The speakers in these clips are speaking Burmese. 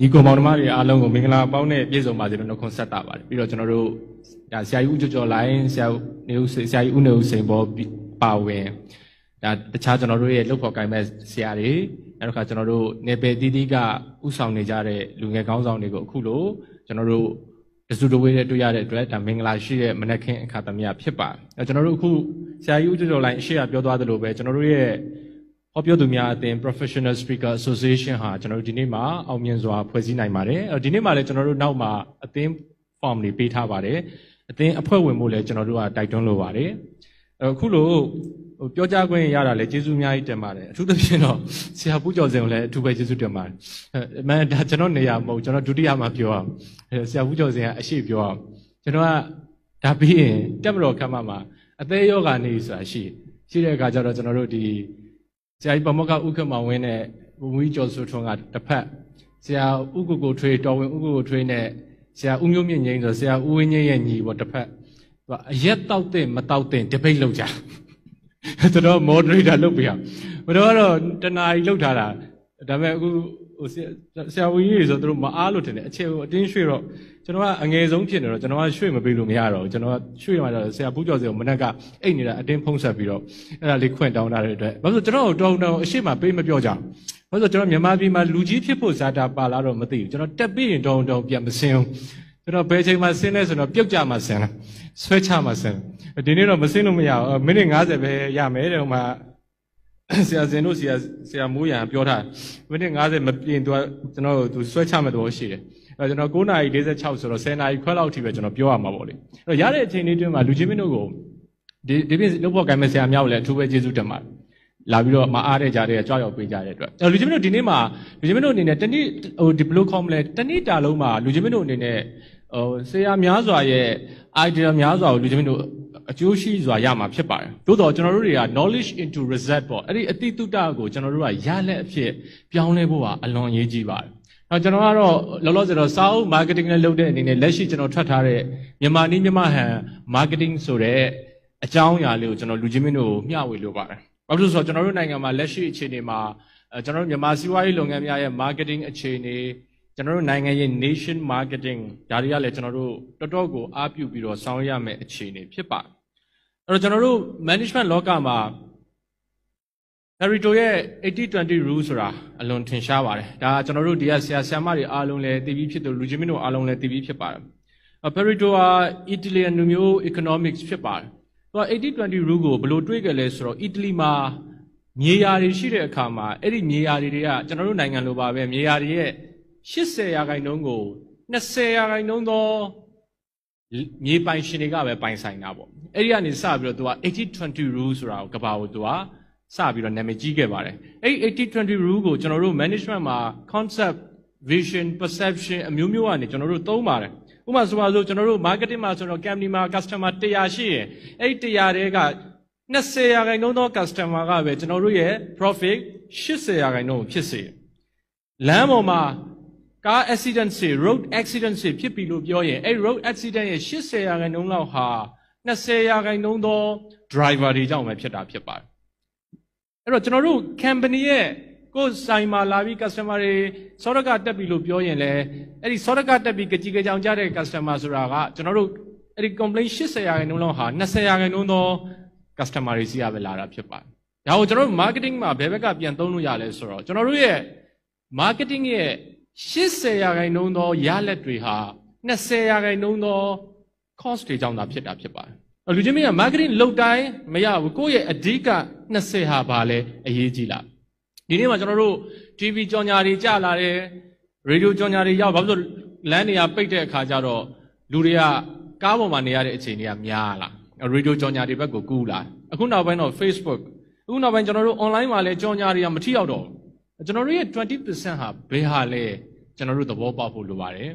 ညီကောင်မောင်နှမတွေအားလုံးကိုမင်္ဂလာပေါင်းနဲ့ပြည့်စုံပါစေလို့နှုတ်ခွန်းဆက်တာပါတယ်ပြီးတော့ကျွန်တော်တို့ဒါဆရာကြီးဦးကျော်ကျော်လိုင်းဆရာနေဦးဆရာကြီးဦးနေဦးစိန်ဘောပါဝင်ဒါတခြားကျွန်တော်တို့ရဲ့လှုပ်ဖော်ကိုင်မဲ့ဆရာတွေနောက်တစ်ခါကျွန်တော်တို့နေပယ်တီးတီးကဥဆောင်နေကြတဲ့လူငယ်ကောင်းဆောင်တွေကိုအခုလိုကျွန်တော်တို့တစုတဝေးတဲ့တွေ့ရတဲ့အတွက်ဒါမင်္ဂလာရှိတဲ့မနက်ခင်းအခါသမယဖြစ်ပါတယ်။အဲကျွန်တော်တို့အခုဆရာကြီးဦးကျော်ကျော်လိုင်းအရှိအပြောသွားသလိုပဲကျွန်တော်တို့ရဲ့ောပြောသူများအသင်း Professional Speaker Association ဟာကျွန်တော်တို့ဒီနေ့မှာအောင်မြင်စွာဖွဲ့စည်းနိုင်ပါတယ်။ဒီနေ့မှာလည်းကျွန်တော်တို့နောက်မှာအသင်း form တွေပေးထားပါတယ်။အသင်းအဖွဲ့ဝင်မှုလည်းကျွန်တော်တို့ကတိုက်တွန်းလိုပါတယ်။အခုလိုပြောကြားခွင့်ရတာလည်းကျေးဇူးအများကြီးတင်ပါတယ်။အထူးသဖြင့်တော့ဆရာပူကျော်စင်ကိုလည်းအထူးပဲကျေးဇူးတင်ပါတယ်။အမှန်ဒါကျွန်တော်နေရာမဟုတ်ကျွန်တော်ဒုတိယမှာပြောအောင်ဆရာပူကျော်စင်ကအရှိပြောအောင်ကျွန်တော်ကဒါပြီးရင်တက်မတော်ခမ်းမမှာအသေးယောဂာနေဆိုတာရှိရှိတဲ့အခါကျတော့ကျွန်တော်တို့ဒီဆရာကြီးပမောကဥက္ကမဝင်းနဲ့ဘုံကြီးကျော်စုထွန်းကတစ်ဖက်ဆရာဥက္ကုကိုထွေးတော်ဝင်ဥက္ကုကိုထွေးနဲ့ဆရာဦးမျိုးမြင့်ငိမ့်ဆိုဆရာဦးဝင်းငိမ့်ရဲ့ညီပေါ့တစ်ဖက်သူကအရက်တောက်တဲ့မတောက်တဲ့ဒီဘိတ်လုပ်ကြသူတော့ moderator လုပ်ပြအောင်ဘယ်တော့တော့တနာကြီးလုပ်ထားတာဒါပေမဲ့အခုဟိုဆရာဝန်ကြီးတွေဆိုသူတို့မအားလို့တင်တယ်အချက်ကိုအတင်းရွှေ့တော့ကျွန်တော်ကအငယ်ဆုံးဖြစ်နေတော့ကျွန်တော်ကရွှေ့မပေးလို့မရတော့ကျွန်တော်ကရွှေ့မှတော့ဆရာဘူးကျော်စီကိုမနက်ကအိတ်နေတာအတင်းဖုံးဆက်ပြီးတော့အဲ့ဒါလေးခွင့်တောင်းတာတဲ့အတွက်ဘာလို့ကျွန်တော်တို့တောင်းတော့အရှိမပေးမပြောကြဘူးဘာလို့ကျွန်တော်မြန်မာပြည်မှာလူကြီးဖြစ်ဖို့ဇာတာပါလာတော့မသိဘူးကျွန်တော်တက်ပြီးရင်တောင်းတောင်းပြန်မစင်းဘူးကျွန်တော်ဘယ်ချိန်မှစင်းလဲဆိုတော့ပြုတ်ကြမှစင်းလားဆွဲချမှစင်းဒီနေ့တော့မစင်းလို့မရဘူးမိနစ်90ပဲရမယ်တဲ့ဟိုမှာဆရာဇင်တို့ဆရာဆရာမိုးရံပြောထားမိနစ်90မပြင်သူကကျွန်တော်သူဆွဲချမဲ့သဘောရှိတယ်အဲကျွန်တော်9:46ဆိုတော့10နာရီခွဲလောက်ထိပဲကျွန်တော်ပြောရမှာပေါ့လေအဲ့တော့ရတဲ့အချိန်လေးတွင်းမှာလူချင်းမင်းတို့ကိုဒီဒီပြင်လုပ်ဖို့ကံမဆရာများကိုလည်းအထူးပဲကျေးဇူးတင်ပါတယ်လာပြီးတော့မအားတဲ့ကြတဲ့ကြွားရောက်ပေးကြတဲ့အတွက်လူချင်းမင်းတို့ဒီနေ့မှာလူချင်းမင်းတို့အနေနဲ့တနေ့ဟိုဒီဘလိုခေါ်မလဲတနေ့တာလုံးမှာလူချင်းမင်းတို့အနေနဲ့ဟိုဆရာများစွာရဲ့ idea များစွာကိုလူချင်းမင်းတို့အကျိုးရှိစွာရမှာဖြစ်ပါတယ်သို့တော့ကျွန်တော်တို့တွေက knowledge into result ပေါ့အဲ့ဒီအတိတုတ္တကိုကျွန်တော်တို့ကရလက်အဖြစ်ပြောင်းလဲဖို့ကအလွန်အရေးကြီးပါတယ်နောက်ကျွန်တော်ကတော့လောလောဆယ်တော့စာအုပ် marketing နဲ့လုပ်တဲ့အနေနဲ့လက်ရှိကျွန်တော်ထွက်ထားတဲ့မြန်မာနီးမြန်မာဟန် marketing ဆိုတဲ့အကြောင်းအရာလေးကိုကျွန်တော်လူချင်းမင်းတို့ကိုမျှဝေလိုပါတယ်ဘာဖြစ်လို့ဆိုတော့ကျွန်တော်တို့နိုင်ငံမှာလက်ရှိအခြေအနေမှာကျွန်တော်တို့မြန်မာစီးပွားရေးလုပ်ငန်းများရဲ့ marketing အခြေအနေကျွန်တော်တို့နိုင်ငံရဲ့ nation marketing ဒါတွေကလည်းကျွန်တော်တို့တော်တော်ကို အားပြုပြီးတော့ဆောင်ရွက်ရမယ့်အခြေအနေဖြစ်ပါတယ်။အဲ့တော့ကျွန်တော်တို့ management လောကမှာ territory ရဲ့80-20 rule ဆိုတာအလွန်ထင်ရှားပါတယ်။ဒါကျွန်တော်တို့ဒီကဆရာဆရာမတွေအားလုံးလည်းသိပြီးဖြစ်တယ်လူချင်းမင်းတို့အားလုံးလည်းသိပြီးဖြစ်ပါတယ်။ territory ဟာ Italian မျိုး economics ဖြစ်ပါတယ်။သူက80-20 rule ကိုဘယ်လိုတွေးကြလဲဆိုတော့အီတလီမှာမြေယာတွေရှိတဲ့အခါမှာအဲ့ဒီမြေယာတွေကကျွန်တော်တို့နိုင်ငံလိုပါပဲမြေယာတွေရဲ့80ရာခိုင်နှုန်းကို20ရာခိုင်နှုန်းသောမြေပိုင်ရှင်တွေကပဲပိုင်ဆိုင်တာပေါ့အဲ့ဒီကနေစပြီးတော့သူက80-20 rule ဆိုတာကိုကဘာကိုသူကစပြီးတော့နာမည်ကြီးခဲ့ပါတယ်အဲ့ဒီ80-20 rule ကိုကျွန်တော်တို့ management မှာ concept vision perception အမျိုးမျိုးကနေကျွန်တော်တို့သုံးပါတယ်ဥပမာဆိုပါစို့ကျွန်တော်တို့ marketing မှာဆိုတော့ company မှာ customer 100ရှိရင်အဲ့100တဲက20ရာခိုင်နှုန်းသော customer ကပဲကျွန်တော်တို့ရဲ့ profit 80ရာခိုင်နှုန်းဖြစ်စေလမ်းပေါ်မှာ car accident တွေ road accident တွေဖြစ်ပြီလို့ပြောရင်အဲ့ road accident ရဲ့80ရာခိုင်နှုန်းလောက်ဟာ20ရာခိုင်နှုန်းသော driver တွေကြောင့်ပဲဖြစ်တာဖြစ်ပါတယ်အဲ့တော့ကျွန်တော်တို့ company ရဲ့ကိုယ်ဆိုင်မှာလာပြီး customer တွေစောရကတက်ပြီလို့ပြောရင်လည်းအဲ့ဒီစောရကတက်ပြီးကြည်ကြောင်ကြတဲ့ customer ဆိုတာကကျွန်တော်တို့အဲ့ဒီ complaint 80ရာခိုင်နှုန်းလောက်ဟာ20ရာခိုင်နှုန်းသော customer တွေစီရပဲလာတာဖြစ်ပါတယ်။ဒါကိုကျွန်တော်တို့ marketing မှာဘယ်ဘက်ကပြန်သုံးလို့ရလဲဆိုတော့ကျွန်တော်တို့ရဲ့ marketing ရဲ့80ရာခိုင်နှုန်းသောရလက်တွေဟာ20ရာခိုင်နှုန်းသော cost တွေကြောင့်သာဖြစ်တာဖြစ်ပါတယ်။လူချင်းမင်းက marketing လုပ်တိုင်းမရဘူးကိုယ့်ရဲ့အဓိက20ဟာဘာလဲအရေးကြီးလား။ဒီနေ့မှာကျွန်တော်တို့ TV ကြော်ညာတွေကြလာတယ်ရေဒီယိုကြော်ညာတွေရောက်ဘာလို့လမ်းတွေကပိတ်တဲ့အခါကျတော့လူတွေကကားပေါ်မှာနေရတဲ့အခြေအနေကများလာရေဒီယိုကြော်ညာတွေဘက်ကိုကူးလာအခုနောက်ပိုင်းတော့ Facebook အခုနောက်ပိုင်းကျွန်တော်တို့ online မှာလည်းကြော်ညာတွေကမထိရောက်တော့ကျွန်တော်တို့ရဲ့20%ဟာဘယ်ဟာလဲကျွန်တော်တို့သဘောပေါက်ဖို့လိုပါတယ်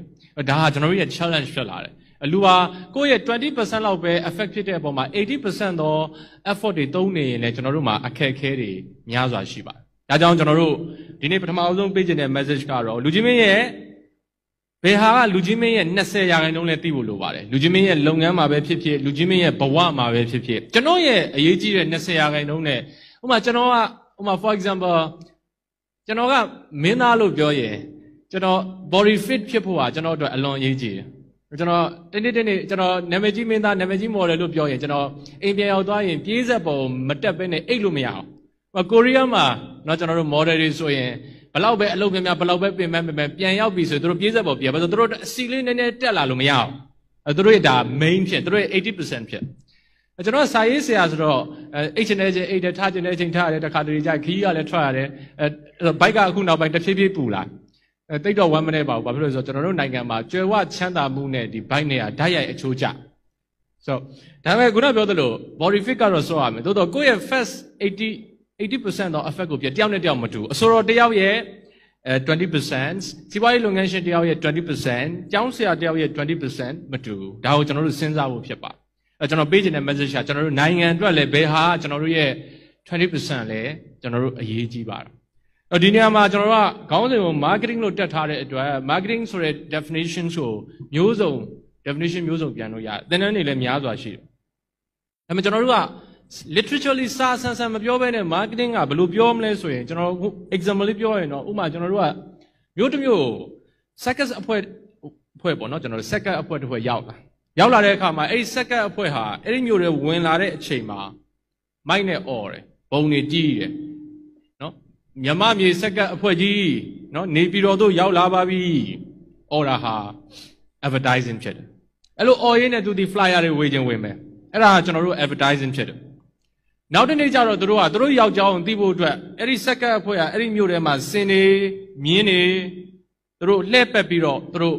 ဒါဟာကျွန်တော်တို့ရဲ့ challenge ဖြစ်လာတယ်အလူဟာကိုယ့်ရဲ့20%လောက်ပဲ effect ဖြစ်တဲ့အပေါ်မှာ80%သော effort တွေသုံးနေရင်လည်းကျွန်တော်တို့မှာအခက်အခဲတွေများစွာရှိပါတယ်။ဒါကြောင့်ကျွန်တော်တို့ဒီနေ့ပထမဆုံးပေးချင်တဲ့ message ကတော့လူချင်းမင်းရဲ့ဘယ်ဟာကလူချင်းမင်းရဲ့20ရာခိုင်နှုန်းလဲသိဖို့လိုပါတယ်။လူချင်းမင်းရဲ့လုပ်ငန်းမှာပဲဖြစ်ဖြစ်လူချင်းမင်းရဲ့ဘဝမှာပဲဖြစ်ဖြစ်ကျွန်တော်ရဲ့အရေးကြီးတဲ့20ရာခိုင်နှုန်းနဲ့ဥပမာကျွန်တော်ကဥပမာ for example ကျွန်တော်ကမင်းသားလို့ပြောရင်ကျွန်တော် body fit ဖြစ်ဖို့ဟာကျွန်တော်အတွက်အလွန်အရေးကြီးတယ်။ကျွန်တော်တနေ့တနေ့ကျွန်တော်နာမည်ကြီးမင်းသားနာမည်ကြီး model လို့ပြောရင်ကျွန်တော်အိမ်ပြန်ရောက်သွားရင်ပြေးဆက်ပုံမတက်ဘဲနဲ့အိတ်လို့မရအောင်ကိုရီးယားမှာနော်ကျွန်တော်တို့ model တွေဆိုရင်ဘလောက်ပဲအလုပ်များများဘလောက်ပဲပင်ပန်းပင်ပန်းပြန်ရောက်ပြီဆိုသူတို့ပြည့်စက်ပေါ်ပြည့်ပါဆိုသူတို့အစီလေးနည်းနည်းတက်လာလို့မရအောင်အဲသူတို့ရဲ့ဒါ main ဖြစ်သူတို့ရဲ့80%ဖြစ်ကျွန်တော်စာရေးဆရာဆိုတော့အိတ်ချင်တဲ့ချင်းအိတ်တဲ့ထားချင်တဲ့ချင်းထားရတဲ့တခါတလေကြာခီးရလည်းထွက်ရတယ်အဲဘိုက်ကအခုနောက်ပိုင်းတဖြည်းဖြည်းပူလာအဲတိတ်တော့ဝမ်းမနေပါဘူးဘာဖြစ်လို့လဲဆိုတော့ကျွန်တော်တို့နိုင်ငံမှာကျွယ်ဝချမ်းသာမှုနဲ့ဒီဘိုက်နေတာဓာတ်ရိုက်အချိုးကျဆိုတော့ဒါပေမဲ့ခုနပြောသလို body fit ကတော့ဆော့ရမယ်သို့တော့ကိုယ့်ရဲ့ first 80 80%သော effect ကိုပြတယောက်နဲ့တယောက်မတူအစောတော်တယောက်ရဲ့အဲ20%စီးပွားရေးလုပ်ငန်းရှင်တယောက်ရဲ့20%ကျောင်းဆရာတယောက်ရဲ့20%မတူဘူးဒါကိုကျွန်တော်တို့စဉ်းစားဖို့ဖြစ်ပါတယ်အဲကျွန်တော်ပေးချင်တဲ့ message ကကျွန်တော်တို့နိုင်ငံအတွက်လည်းဘယ်ဟာကျွန်တော်တို့ရဲ့20%လဲကျွန်တော်တို့အရေးကြီးပါတယ်ော်ဒီနေရာမှာကျွန်တော်တို့ကခေါင်းစဉ်ကို marketing လို့တက်ထားတဲ့အတွက် marketing ဆိုတဲ့ definition ကိုမျိုးစုံ definition မျိုးစုံပြန်လို့ရတယ်။သင်တန်းတွေလည်းများစွာရှိတယ်။ဒါပေမဲ့ကျွန်တော်တို့က literally စာဆန်ဆန်မပြောဘဲနဲ့ marketing ကဘယ်လိုပြောမလဲဆိုရင်ကျွန်တော် example လေးပြောရင်တော့ဥပမာကျွန်တော်တို့ကမျိုးတစ်မျိုး second အဖွဲ့အဖွဲ့ပေါ့နော်ကျွန်တော်တို့ second အဖွဲ့တစ်ဖွဲ့ရောက်လာရောက်လာတဲ့အခါမှာအဲ့ဒီ second အဖွဲ့ဟာအဲ့ဒီမျိုးတွေဝင်လာတဲ့အချိန်မှာမိုက်နဲ့អော်တယ်ဘုံတွေကြီးတယ်နော်မြမမြေ second အဖွဲ့ကြီးနော်နေပြည်တော်တို့ရောက်လာပါပြီអော်တာဟာ advertising ဖြစ်တယ်အဲ့လိုអော်ရင်းနဲ့သူဒီ flyer တွေဝေခြင်းဝင်မယ်အဲ့ဒါကျွန်တော်တို့ advertising ဖြစ်တယ်နောက်တစ်နေ့ကျတော့တို့ကတို့ယောက်ျားအောင်သိဖို့အတွက်အဲ့ဒီစက္ကပ်အဖွဲ့ကအဲ့ဒီမြို့ထဲမှာစင်နေမြင်းနေတို့လှည့်ပတ်ပြီးတော့တို့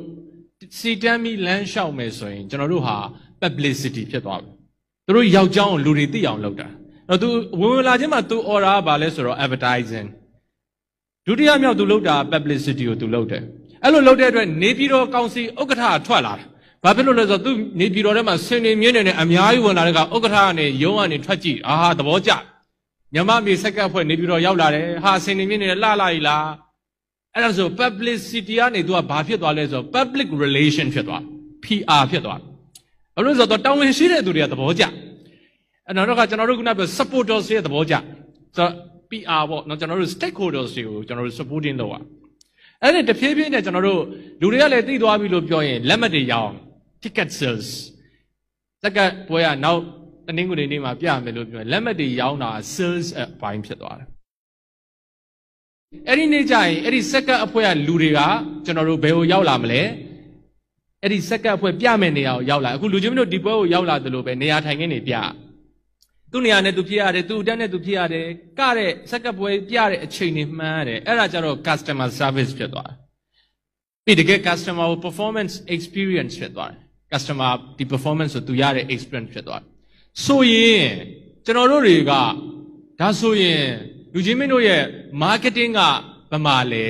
စီတန်းပြီးလမ်းလျှောက်မယ်ဆိုရင်ကျွန်တော်တို့ဟာ publicity ဖြစ်သွားပြီတို့ယောက်ျားအောင်လူတွေသိအောင်လုပ်တာအဲ့တော့ तू ဝင်ဝင်လာချင်းမှာ तू order ဘာလဲဆိုတော့ advertising ဒုတိယမြောက် तू လုပ်တာ publicity ကို तू လုပ်တယ်အဲ့လိုလုပ်တဲ့အတွက်နေပြည်တော်ကောင်စီဥက္ကဋ္ဌထွက်လာတယ်ဘာဖြစ်လို့လဲဆိုတော့သူနေပြည်တော်ထဲမှာဆင်နေမြင်းနေနဲ့အများကြီးဝင်လာတဲ့ကဥက္ကဋ္ဌကနေရုံးကနေထွက်ကြည့်အာဟာသဘောကျညမမေဆက်ကပ်ဖွဲ့နေပြည်တော်ရောက်လာတယ်ဟာဆင်နေမြင်းနေနဲ့လှလာရီလားအဲ့ဒါဆို publicity ကနေသူကဘာဖြစ်သွားလဲဆိုတော့ public relation ဖြစ်သွား PR ဖြစ်သွားဘာလို့ဆိုတော့တောင်းဝင်ရှိတဲ့သူတွေကသဘောကျအဲ့နောက်တော့ကကျွန်တော်တို့ခုနပြော supporters ရဲ့သဘောကျဆိုတော့ PR ပေါ့နော်ကျွန်တော်တို့ stakeholders တွေကိုကျွန်တော်တို့ supporting လုပ်ရအဲ့ဒါတဖြည်းဖြည်းနဲ့ကျွန်တော်တို့လူတွေကလည်းသိသွားပြီလို့ပြောရင်လက်မှတ်တွေရအောင် ticket sales စက္ကပွဲကနောက်တနင်္ဂနွေနေ့မှာပြမယ်လို့ပြောလက်မှတ်တွေရောင်းတာ sales အပိုင်းဖြစ်သွားတယ်အဲ့ဒီနေ့ကျရင်အဲ့ဒီစက္ကအဖွဲကလူတွေကကျွန်တော်တို့ဘယ်ကိုရောက်လာမလဲအဲ့ဒီစက္ကအဖွဲပြမဲ့နေရာကိုရောက်လာအခုလူချင်းမတို့ဒီပွဲကိုရောက်လာသလိုပဲနေရာထိုင်ခင်းနေပြသူ့နေရာနဲ့သူဖြစ်ရတယ်သူ့အတက်နဲ့သူဖြစ်ရတယ်ကတဲ့စက္ကပွဲပြတဲ့အချိန်တွေမှန်းရတယ်အဲ့ဒါကျတော့ customer service ဖြစ်သွားတယ်ပြီးတကယ် customer ကို performance experience ဖြစ်သွားတယ် customer ဒီ performance ဆိုသူရတဲ့ experience ဖြစ်သွားတယ်ဆိုရင်ကျွန်တော်တို့တွေကဒါဆိုရင်လူချင်းမင်းတို့ရဲ့ marketing ကဗမာလေ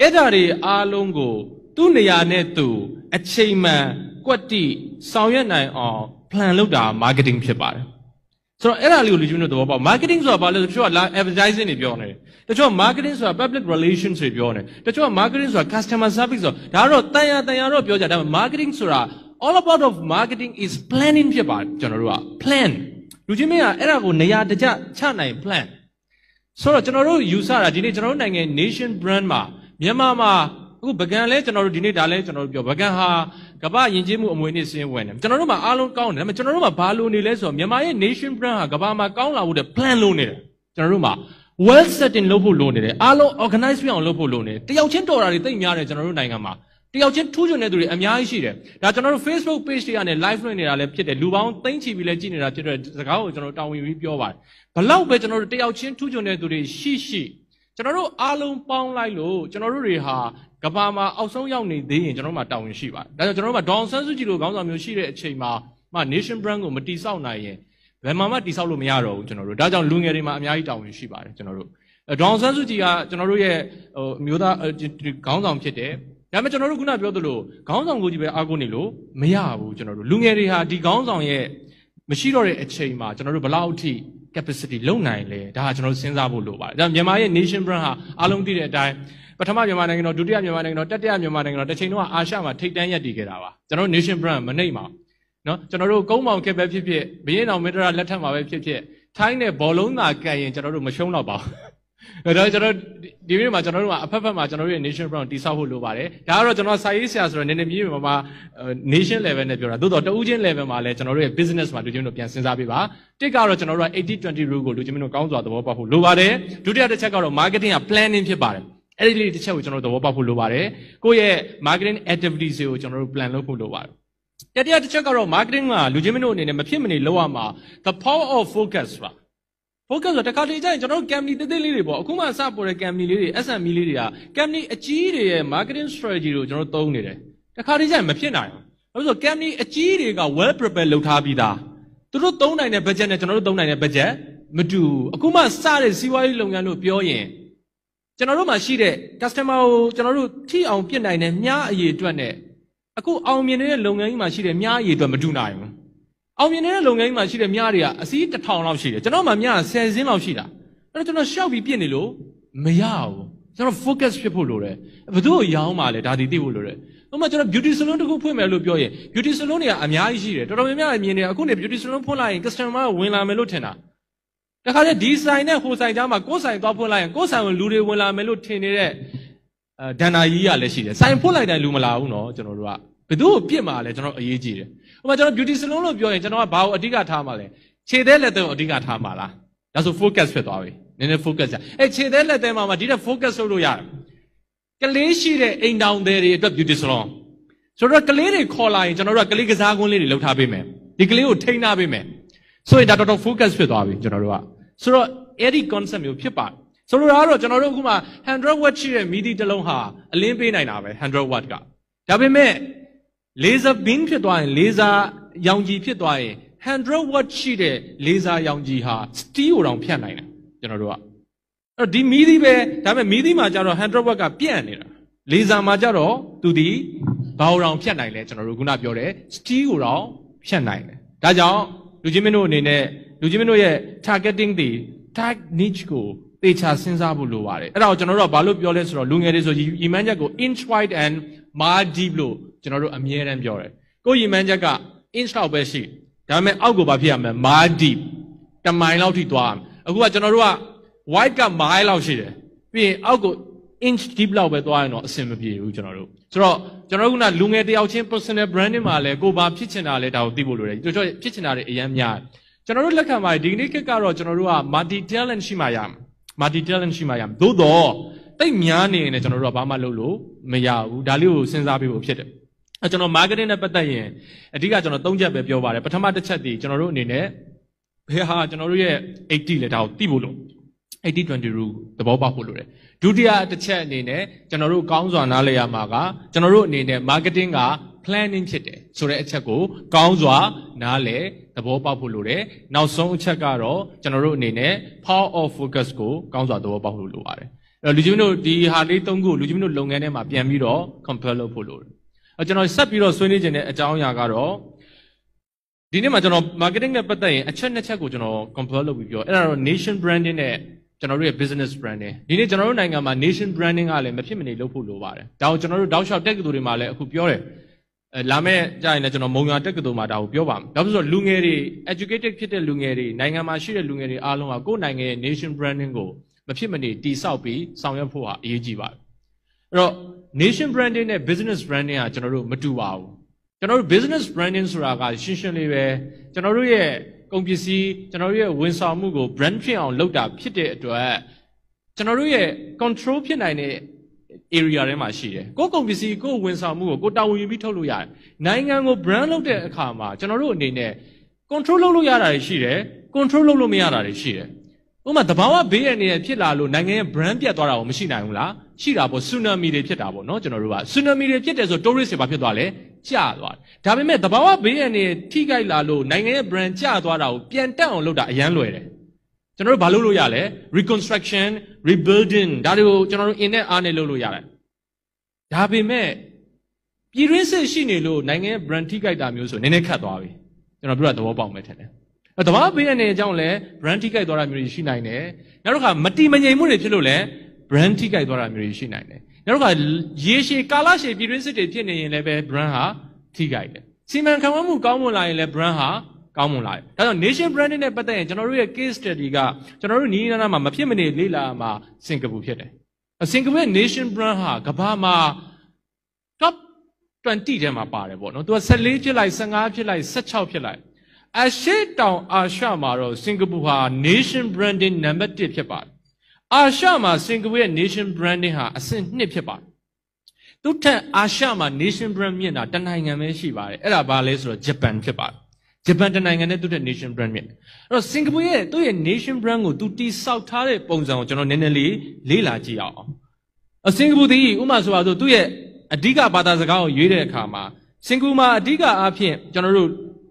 အဲ့ဒါတွေအားလုံးကိုသူ့နေရာနဲ့သူ အချိန်မှန်ကွက်တိဆောင်ရွက်နိုင်အောင် plan လုပ်တာ marketing ဖြစ်ပါတယ်ဆိုတော့အဲ့ဒါလေးကိုလူချင်းတို့သဘောပေါက် marketing ဆိုတာဘာလဲဆိုတော့ advertising တွေပြောနေတယ်တချို့ marketing ဆိုတာ public relations တွေပြောနေတယ်တချို့ marketing ဆိုတာ customer service ဆိုတာဒါတော့တန်ရတန်ရတော့ပြောကြဒါပေမဲ့ marketing ဆိုတာ all about of marketing is planning ဖြစ်ပါကျွန်တော်တို့က plan လူချင်းမင်းကအဲ့ဒါကိုနေရာတကျချနိုင် plan ဆိုတော့ကျွန်တော်တို့ယူဆတာဒီနေ့ကျွန်တော်တို့နိုင်ငံ nation brand မှာမြန်မာမှာအခုဗကန်လဲကျွန်တော်တို့ဒီနေ့ဒါလဲကျွန်တော်တို့ပြောဗကန်ဟာကမ္ဘာယဉ်ကျေးမှုအမွေအနှစ်စင်းဝင်တယ်ကျွန်တော်တို့မှာအားလုံးကောင်းတယ်ဒါပေမဲ့ကျွန်တော်တို့မှာဘာလိုနေလဲဆိုတော့မြန်မာရဲ့ nation brand ဟာကမ္ဘာမှာကောင်းလာဖို့တဲ့ plan လိုနေတယ်ကျွန်တော်တို့မှာ well setting လုပ်ဖို့လိုနေတယ်အားလုံး organize ပြအောင်လုပ်ဖို့လိုနေတယ်တယောက်ချင်းတော်တာတွေသိများတယ်ကျွန်တော်တို့နိုင်ငံမှာတယောက်ချင်းထူးချွန်တဲ့သူတွေအများကြီးရှိတယ်။ဒါကျွန်တော်တို့ Facebook page တွေကနေ live လွှင့်နေတာလည်းဖြစ်တယ်။လူပေါင်းသိန်းချီပြီးလည်းကြည့်နေတာဖြစ်တဲ့စကားကိုကျွန်တော်တောင်းဝင်ပြီးပြောပါတယ်။ဘလောက်ပဲကျွန်တော်တို့တယောက်ချင်းထူးချွန်တဲ့သူတွေရှိရှိကျွန်တော်တို့အားလုံးပေါင်းလိုက်လို့ကျွန်တော်တို့တွေဟာကဘာမှာအောက်ဆုံးရောက်နေသေးရင်ကျွန်တော်တို့မှာတာဝန်ရှိပါတယ်ဒါကြောင့်ကျွန်တော်တို့မှာဒေါန်ဆန်းစုကြည်လိုခေါင်းဆောင်မျိုးရှိတဲ့အချိန်မှာမှ nation brand ကိုမတိဆောက်နိုင်ရင်ဘယ်မှာမှတိဆောက်လို့မရတော့ဘူးကျွန်တော်တို့ဒါကြောင့်လူငယ်တွေမှာအများကြီးတာဝန်ရှိပါတယ်ကျွန်တော်တို့ဒေါန်ဆန်းစုကြည်ကကျွန်တော်တို့ရဲ့ဟိုအမျိုးသားခေါင်းဆောင်ဖြစ်တယ်ဒါပေမဲ့ကျွန်တော်တို့ခုနပြောသလိုခေါင်းဆောင်ကိုကြီးပဲအားကိုးနေလို့မရဘူးကျွန်တော်တို့လူငယ်တွေဟာဒီခေါင်းဆောင်ရဲ့မရှိတော့တဲ့အချိန်မှာကျွန်တော်တို့ဘလောက်အထိ capacity လုံနိုင်လဲဒါဟာကျွန်တော်တို့စဉ်းစားဖို့လိုပါတယ်။ဒါမြန်မာရဲ့ nation brand ဟာအားလုံးသိတဲ့အတိုင်းပထမမြန်မာနိုင်ငံတော်ဒုတိယမြန်မာနိုင်ငံတော်တတိယမြန်မာနိုင်ငံတော်တစ်ချိန်တော့အာရှမှာထိတ်တန့်ရက်တည်ခဲ့တာပါကျွန်တော် nation brand မနှိမ့်ပါဘူးနော်ကျွန်တော်တို့ကုန်းမောင်ခက်ပဲဖြစ်ဖြစ်ဘရင်တော်မင်းတရာလက်ထက်မှာပဲဖြစ်ဖြစ်ထိုင်းနဲ့ဘောလုံးသာကန်ရင်ကျွန်တော်တို့မရှုံးတော့ပါဘူးဒါကျွန်တော်ဒီနေ့မှာကျွန်တော်တို့ကအဖက်ဖက်မှာကျွန်တော်တို့ရဲ့ nation brand တိဆောက်ဖို့လိုပါတယ်ဒါကတော့ကျွန်တော်စာရေးဆရာဆိုတော့နည်းနည်းမြေမှာ nation level နဲ့ပြောတာသို့တော့တဦးချင်း level မှာလည်းကျွန်တော်တို့ရဲ့ business မှာလူချင်းတို့ပြန်စဉ်းစားပေးပါတစ်ကတော့ကျွန်တော်တို့က80 20 rule ကိုလူချင်းတို့ကောင်းစွာသဘောပေါက်ဖို့လိုပါတယ်ဒုတိယတစ်ချက်ကတော့ marketing က planning ဖြစ်ပါတယ်အဲ့ဒီလေးတစ်ချက်ကိုကျွန်တော်တို့သဘောပေါက်ဖို့လိုပါတယ်ကိုယ့်ရဲ့ marketing activities တွေကိုကျွန်တော်တို့ plan လုပ်ဖို့လိုပါတယ်တတိယတစ်ချက်ကတော့ marketing ကလူချင်းမတို့အနေနဲ့မဖြစ်မနေလုပ်ရမှာ the power of focus ပါ focus ဆိုတခါတလေကျရင်ကျွန်တော်တို့ company တိတိလေးတွေပေါ့အခုမှစပေါ်တဲ့ company လေးတွေ SME လေးတွေက company အကြီးတွေရဲ့ marketing strategy ကိုကျွန်တော်တို့သုံးနေတယ်တခါတလေကျရင်မဖြစ်နိုင်ဘူးဘာလို့ဆို company အကြီးတွေက well prepared လုပ်ထားပြီးသားသူတို့သုံးနိုင်တဲ့ budget နဲ့ကျွန်တော်တို့သုံးနိုင်တဲ့ budget မတူအခုမှစတဲ့စီးပွားရေးလုပ်ငန်းလို့ပြောရင်ကျွန်တော်တို့မှာရှိတဲ့ customer ကိုကျွန်တော်တို့ထိအောင်ပြစ်နိုင်တဲ့မြားအရေးအတွက်နဲ့အခုအောင်မြင်နေတဲ့လုပ်ငန်းကြီးမှာရှိတဲ့မြားအရေးအတွက်မတူနိုင်ဘူးအောင်မြင်နေတဲ့လုပ်ငန်းကြီးမှာရှိတဲ့မြားတွေကအစီးတစ်ထောင်လောက်ရှိတယ်ကျွန်တော်မှမြား10စင်းလောက်ရှိတာအဲ့တော့ကျွန်တော်ရှောက်ပြီးပြစ်နေလို့မရဘူးကျွန်တော် focus ဖြစ်ဖို့လိုတယ်ဘယ်သူ့ကိုရောင်းပါလဲဒါဒီသိဖို့လိုတယ်ဥပမာကျွန်တော် beauty salon တခုဖွင့်မယ်လို့ပြောရင် beauty salon တွေကအများကြီးရှိတယ်တော်တော်များများမြင်နေအခုနေ beauty salon ဖွင့်လိုက်ရင် customer ဝင်လာမယ်လို့ထင်တာတခါလေဒီဆိုင်နဲ့ဟိုဆိုင်ကြားမှာကိုယ်ဆိုင်သွားဖွင့်လိုက်ရင်ကိုယ်ဆိုင်ဝင်လူတွေဝင်လာမယ်လို့ထင်နေတဲ့အဲဒဏ္ဍာရီးရလည်းရှိတယ်ဆိုင်ဖွင့်လိုက်တိုင်းလူမလာဘူးနော်ကျွန်တော်တို့ကဘသူ့ကိုပြစ်မှာလဲကျွန်တော်အရေးကြီးတယ်ဥပမာကျွန်တော် beauty salon လို့ပြောရင်ကျွန်တော်ကဘာကိုအဓိကထားမှာလဲခြေသေးလက်သေးကိုအဓိကထားမှာလားဒါဆို focus ဖြစ်သွားပြီနည်းနည်း focus ရအဲခြေသေးလက်သေးမှာမှဒီတဲ့ focus လုပ်လို့ရတယ်ကလေးရှိတဲ့အိမ်တောင်တွေတွေအတွက် beauty salon ဆိုတော့ကလေးတွေခေါ်လာရင်ကျွန်တော်တို့ကကလေးကစားကွန်းလေးတွေလှုပ်ထားပေးမယ်ဒီကလေးကိုထိန်းထားပေးမယ်ဆိုရင်ဒါတော်တော် focus ဖြစ်သွားပြီကျွန်တော်တို့ကဆိုတော့အဲ့ဒီ concept မျိုးဖြစ်ပါတယ်ဆိုလိုတာကတော့ကျွန်တော်တို့အခုမှ100 watt ရှိတဲ့မီဒီတစ်လုံးဟာအလင်းပေးနိုင်တာပဲ100 watt ကဒါပေမဲ့ laser beam ဖြစ်သွားရင် laser ရောင်ခြည်ဖြစ်သွားရင်100 watt ရှိတဲ့ laser ရောင်ခြည်ဟာ steel ကိုတောင်ဖြတ်နိုင်တယ်ကျွန်တော်တို့ကအဲ့တော့ဒီမီဒီပဲဒါပေမဲ့မီဒီမှာကျတော့100 watt ကပြန့်နေတာ laser မှာကျတော့သူဒီဘာကိုတောင်ဖြတ်နိုင်လဲကျွန်တော်တို့ခုနပြောတဲ့ steel ကိုတောင်ဖြတ်နိုင်တယ်ဒါကြောင့်လူချင်းမင်းတို့အနေနဲ့လူချင်းမင်းတို့ရဲ့ targeting တွေ tag niche ကိုသေချာစဉ်းစားဖို့လိုပါတယ်အဲ့ဒါကိုကျွန်တော်တို့ကဘာလို့ပြောလဲဆိုတော့လူငယ်တွေဆိုရီမန်းချက်ကို inch wide and mile deep လို့ကျွန်တော်တို့အမြဲတမ်းပြောတယ်ကိုရီမန်းချက်က inch လောက်ပဲရှိဒါပေမဲ့အောက်ကိုဘာဖြစ်ရမလဲ mile deep တမိုင်လောက်ထိသွားရမယ်အခုကကျွန်တော်တို့က wide က mile လောက်ရှိတယ်ပြီးရင်အောက်ကို inch deep လောက်ပဲသွားရင်တော့အဆင်မပြေဘူးကျွန်တော်တို့ဆိုတော့ကျွန်တော်တို့ကလူငယ်တယောက်ချင်း personal branding မှာလဲကိုဘာဖြစ်ချင်တာလဲဒါကိုသိဖို့လိုတယ်ကျွန်တော်ဖြစ်ချင်တာတွေအများများကျွန်တော်တို့လက်ခံပါတယ်ဒီနေ့ခေတ်ကတော့ကျွန်တော်တို့က multi talent ရှိမှရမယ် multi talent ရှိမှရမယ်သို့တော့တိတ်များနေရင်လည်းကျွန်တော်တို့ကဘာမှလုပ်လို့မရဘူးဒါလေးကိုစဉ်းစားပေးဖို့ဖြစ်တယ်အဲကျွန်တော် marketing နဲ့ပတ်သက်ရင်အဓိကကျွန်တော်၃ချက်ပဲပြောပါတယ်ပထမတစ်ချက်ဒီကျွန်တော်တို့အနေနဲ့ဘယ်ဟာကျွန်တော်တို့ရဲ့80လဲဒါကိုသိဖို့လို့80-20 rule သဘောပေါက်ဖို့လိုတယ်။ဒုတိယတစ်ချက်အနေနဲ့ကျွန်တော်တို့ကောင်းစွာနားလည်ရမှာကကျွန်တော်တို့အနေနဲ့ marketing က planning ဖြစ်တယ်ဆိုတဲ့အချက်ကိုကောင်းစွာနားလည်သဘောပေါက်ဖို့လိုတယ်။နောက်ဆုံးအချက်ကတော့ကျွန်တော်တို့အနေနဲ့ power of focus ကိုကောင်းစွာသဘောပေါက်ဖို့လိုပါတယ်။အဲ့တော့လူကြီးတို့ဒီဟာလေးသုံးခုလူကြီးတို့လုပ်ငန်းထဲမှာပြန်ပြီးတော့ compare လုပ်ဖို့လိုတယ်။အဲ့ကျွန်တော်ဆက်ပြီးတော့ဆွေးနွေးခြင်းတဲ့အကြောင်းအရာကတော့ဒီနေ့မှာကျွန်တော် marketing နဲ့ပတ်သက်ရင်အချက်နှစ်ချက်ကိုကျွန်တော် compare လုပ်ပြီးပြောအဲ့ဒါတော့ nation branding နဲ့ကျွန်တော်တို့ရဲ့ business branding ဒီနေ့ကျွန်တော်တို့နိုင်ငံမှာ nation branding ကလည်းမဖြစ်မနေလုပ်ဖို့လိုပါတယ်ဒါကိုကျွန်တော်တို့တောက်လျှောက်တက်ကတူတွေမှာလည်းအခုပြောတယ်အဲလာမယ့်ကြာရင်လည်းကျွန်တော်မုံရွာတက်ကတူမှာဒါကိုပြောပါမယ်နောက်ပြီးတော့လူငယ်တွေ educated ဖြစ်တဲ့လူငယ်တွေနိုင်ငံမှာရှိတဲ့လူငယ်တွေအားလုံးကကိုယ့်နိုင်ငံရဲ့ nation branding ကိုမဖြစ်မနေတိဆောက်ပြီးဆောင်ရွက်ဖို့ဟာအရေးကြီးပါတယ်အဲ့တော့ nation branding နဲ့ business branding ကကျွန်တော်တို့မတူပါဘူးကျွန်တော်တို့ business branding ဆိုတာကရှင်းရှင်းလေးပဲကျွန်တော်တို့ရဲ့ကုန်ပစ္စည်းကျွန်တော်တို့ရဲ့ဝန်ဆောင်မှုကို brand ဖြစ်အောင်လုပ်တာ ဖြစ်တဲ့အတွက်ကျွန်တော်တို့ရဲ့ control ဖြစ်နိုင်တဲ့ area ထဲမှာရှိတယ်ကိုကုန်ပစ္စည်းကိုဝန်ဆောင်မှုကိုကိုတာဝန်ယူပြီးထုတ်လို့ရတယ်နိုင်ငံကို brand လုပ်တဲ့အခါမှာကျွန်တော်တို့အနေနဲ့ control လုပ်လို့ရတာတွေရှိတယ် control လုပ်လို့မရတာတွေရှိတယ်ဥပမာသဘာဝဘေးအနေနဲ့ဖြစ်လာလို့နိုင်ငံရဲ့ brand ပြတ်သွားတာကိုမရှိနိုင်ဘူးလားရှိတာပေါ့ tsunami တွေဖြစ်တာပေါ့နော်ကျွန်တော်တို့က tsunami တွေဖြစ်တယ်ဆို tourist တွေဘာဖြစ်သွားလဲကျသွားတယ်ဒါပေမဲ့သဘာဝဘေးရန်တွေထိခိုက်လာလို့နိုင်ငံရဲ့ brand ကျသွားတာကိုပြန်တက်အောင်လုပ်တာအရန်လွယ်တယ်ကျွန်တော်တို့ဘာလုပ်လို့ရလဲ reconstruction rebuilding ဒါတွေကိုကျွန်တော်တို့ in နဲ့အားနဲ့လုပ်လို့ရတယ်ဒါပေမဲ့ပြည်တွင်းစစ်ရှိနေလို့နိုင်ငံရဲ့ brand ထိခိုက်တာမျိုးဆိုနည်းနည်းခတ်သွားပြီကျွန်တော်ပြောတာသဘောပေါက်မယ်ထင်တယ်။တဘာဘေးရနေအကြောင်းလဲ brand ထိခိုက်သွားတာမျိုးတွေရှိနိုင်တယ်။နောက်တစ်ခါမတီမငြိမ်မှုတွေဖြစ်လို့လဲ brand ထိခိုက်သွားတာမျိုးတွေရှိနိုင်တယ်နောက်တစ်ခါရေရှည်ကာလရှည်ပြည်တွင်းစစ်တွေဖြစ်နေရင်လည်းပဲ brand ဟာထိခိုက်တယ်စီမံခန့်ခွဲမှုကောင်းမွန်လာရင်လည်း brand ဟာကောင်းမွန်လာတယ်ဒါကြောင့် nation branding နဲ့ပတ်သက်ရင်ကျွန်တော်တို့ရဲ့ case study ကကျွန်တော်တို့နီးနီးနားနားမှာမဖြစ်မနေလေ့လာမှာစင်ကာပူဖြစ်တယ်အစင်ကာပူရဲ့ nation brand ဟာကမ္ဘာမှာ top 20ထဲမှာပါတယ်ပေါ့နော်သူက14ဖြစ်လိုက်15ဖြစ်လိုက်16ဖြစ်လိုက်အရှေ့တောင်အာရှမှာတော့စင်ကာပူဟာ nation branding number 1ဖြစ်ပါတယ်အာရှမှာစင်ကာပူရဲ့ nation branding ဟာအဆင့်နှစ်ဖြစ်ပါတယ်။သူထက်အာရှမှာ nation brand မြင့်တာတနိုင်ငံပဲရှိပါတယ်။အဲ့ဒါဘာလဲဆိုတော့ဂျပန်ဖြစ်ပါတယ်။ဂျပန်တနိုင်ငံနဲ့သူထက် nation brand မြင့်တယ်။အဲ့တော့စင်ကာပူရဲ့သူ့ရဲ့ nation brand ကိုသူတိဆောက်ထားတဲ့ပုံစံကိုကျွန်တော်နည်းနည်းလေးလေ့လာကြည့်အောင်။အစင်ကာပူသည်ဥမာဆိုပါဆိုသူ့ရဲ့အဓိကဘာသာစကားကိုရွေးတဲ့အခါမှာစင်ကာပူမှာအဓိကအားဖြင့်ကျွန်တော်တို့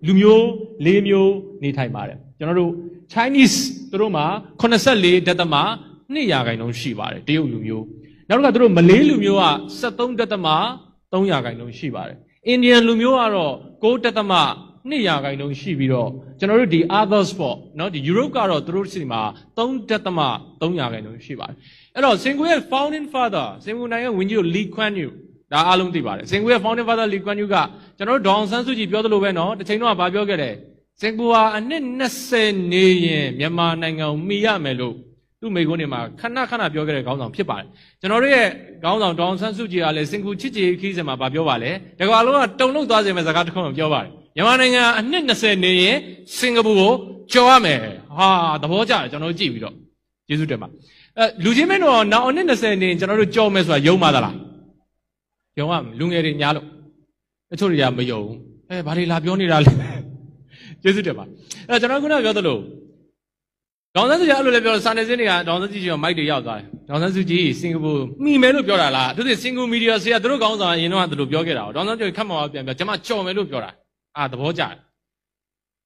လူမျိုး၄မျိုး နေထိုင်ပါတယ်။ကျွန်တော်တို့ Chinese သူတို့မှာ84.5 2ရာခိုင်နှုန်းရှိပါတယ်တရုတ်လူမျိုးနောက်တစ်ခါသူတို့မလေးလူမျိုးက73.3ရာခိုင်နှုန်းရှိပါတယ်အိန္ဒိယလူမျိုးကတော့9.2ရာခိုင်နှုန်းရှိပြီးတော့ကျွန်တော်တို့ဒီ others ပေါ့နော်ဒီ Europe ကတော့သူတို့စီမှာ3.3ရာခိုင်နှုန်းရှိပါတယ်အဲ့တော့စင်ကိုရဲ့ founding father စင်ကိုနိုင်ငံဝန်ကြီးတို့ Lee Kuan Yew ဒါအားလုံးသိပါတယ်စင်ကိုရဲ့ founding father Lee Kuan Yew ကကျွန်တော်တို့ဒေါအောင်ဆန်းစုကြည်ပြောသလိုပဲနော်တစ်ချိန်တော့ဗာပြောခဲ့တယ်စင်ကိုဟာအနှစ်20နေရင်မြန်မာနိုင်ငံကိုမိရမယ်လို့သူ့မိခွန်းတွေမှာခဏခဏပြောခဲ့တဲ့ခေါင်းဆောင်ဖြစ်ပါတယ်ကျွန်တော်တို့ရဲ့ခေါင်းဆောင်ဒေါအောင်ဆန်းစုကြည်ကလည်းစင်ကူချစ်ကြည်ခီးစင်မှာဗာပြောပါလေတကွာလုံးကတုံ့လုံသွားစေမယ့်စကားတစ်ခုကိုပြောပါတယ်မြန်မာနိုင်ငံအနှစ်20နေရင်စင်ကာပူကိုကျော်ရမယ်ဟာသဘောကျတယ်ကျွန်တော်တို့ကြည့်ပြီးတော့ကျေးဇူးတင်ပါအဲလူချင်းမင်းတို့နောက်အနှစ်20နေရင်ကျွန်တော်တို့ကျော်မယ်ဆိုတာယုံပါသလားယုံရလူငယ်တွေညားလို့အချို့တွေကမယုံအဲဘာတွေလာပြောနေတာလဲကျေးဇူးတင်ပါအဲကျွန်တော်ခုနပြောသလိုဒေါန်ဆန်းစုကြည်အဲ့လိုလည်းပြောလို့စာနယ်ဇင်းတွေကဒေါန်ဆန်းစုကြည်ကမိုက်တွေရောက်သွားတယ်ဒေါန်ဆန်းစုကြည်စင်ကာပူမိမယ်လို့ပြောတာလားသူတို့စင်ကာပူမီဒီယာဆရာသူတို့ကောင်းဆောင်အရင်တော့ကသူတို့ပြောခဲ့တာပေါ့ဒေါန်ဆန်းစုကြည်ခတ်မောင်ကပြန်ပြောကျွန်မကြော်မယ်လို့ပြောတာအာသဘောကျတယ်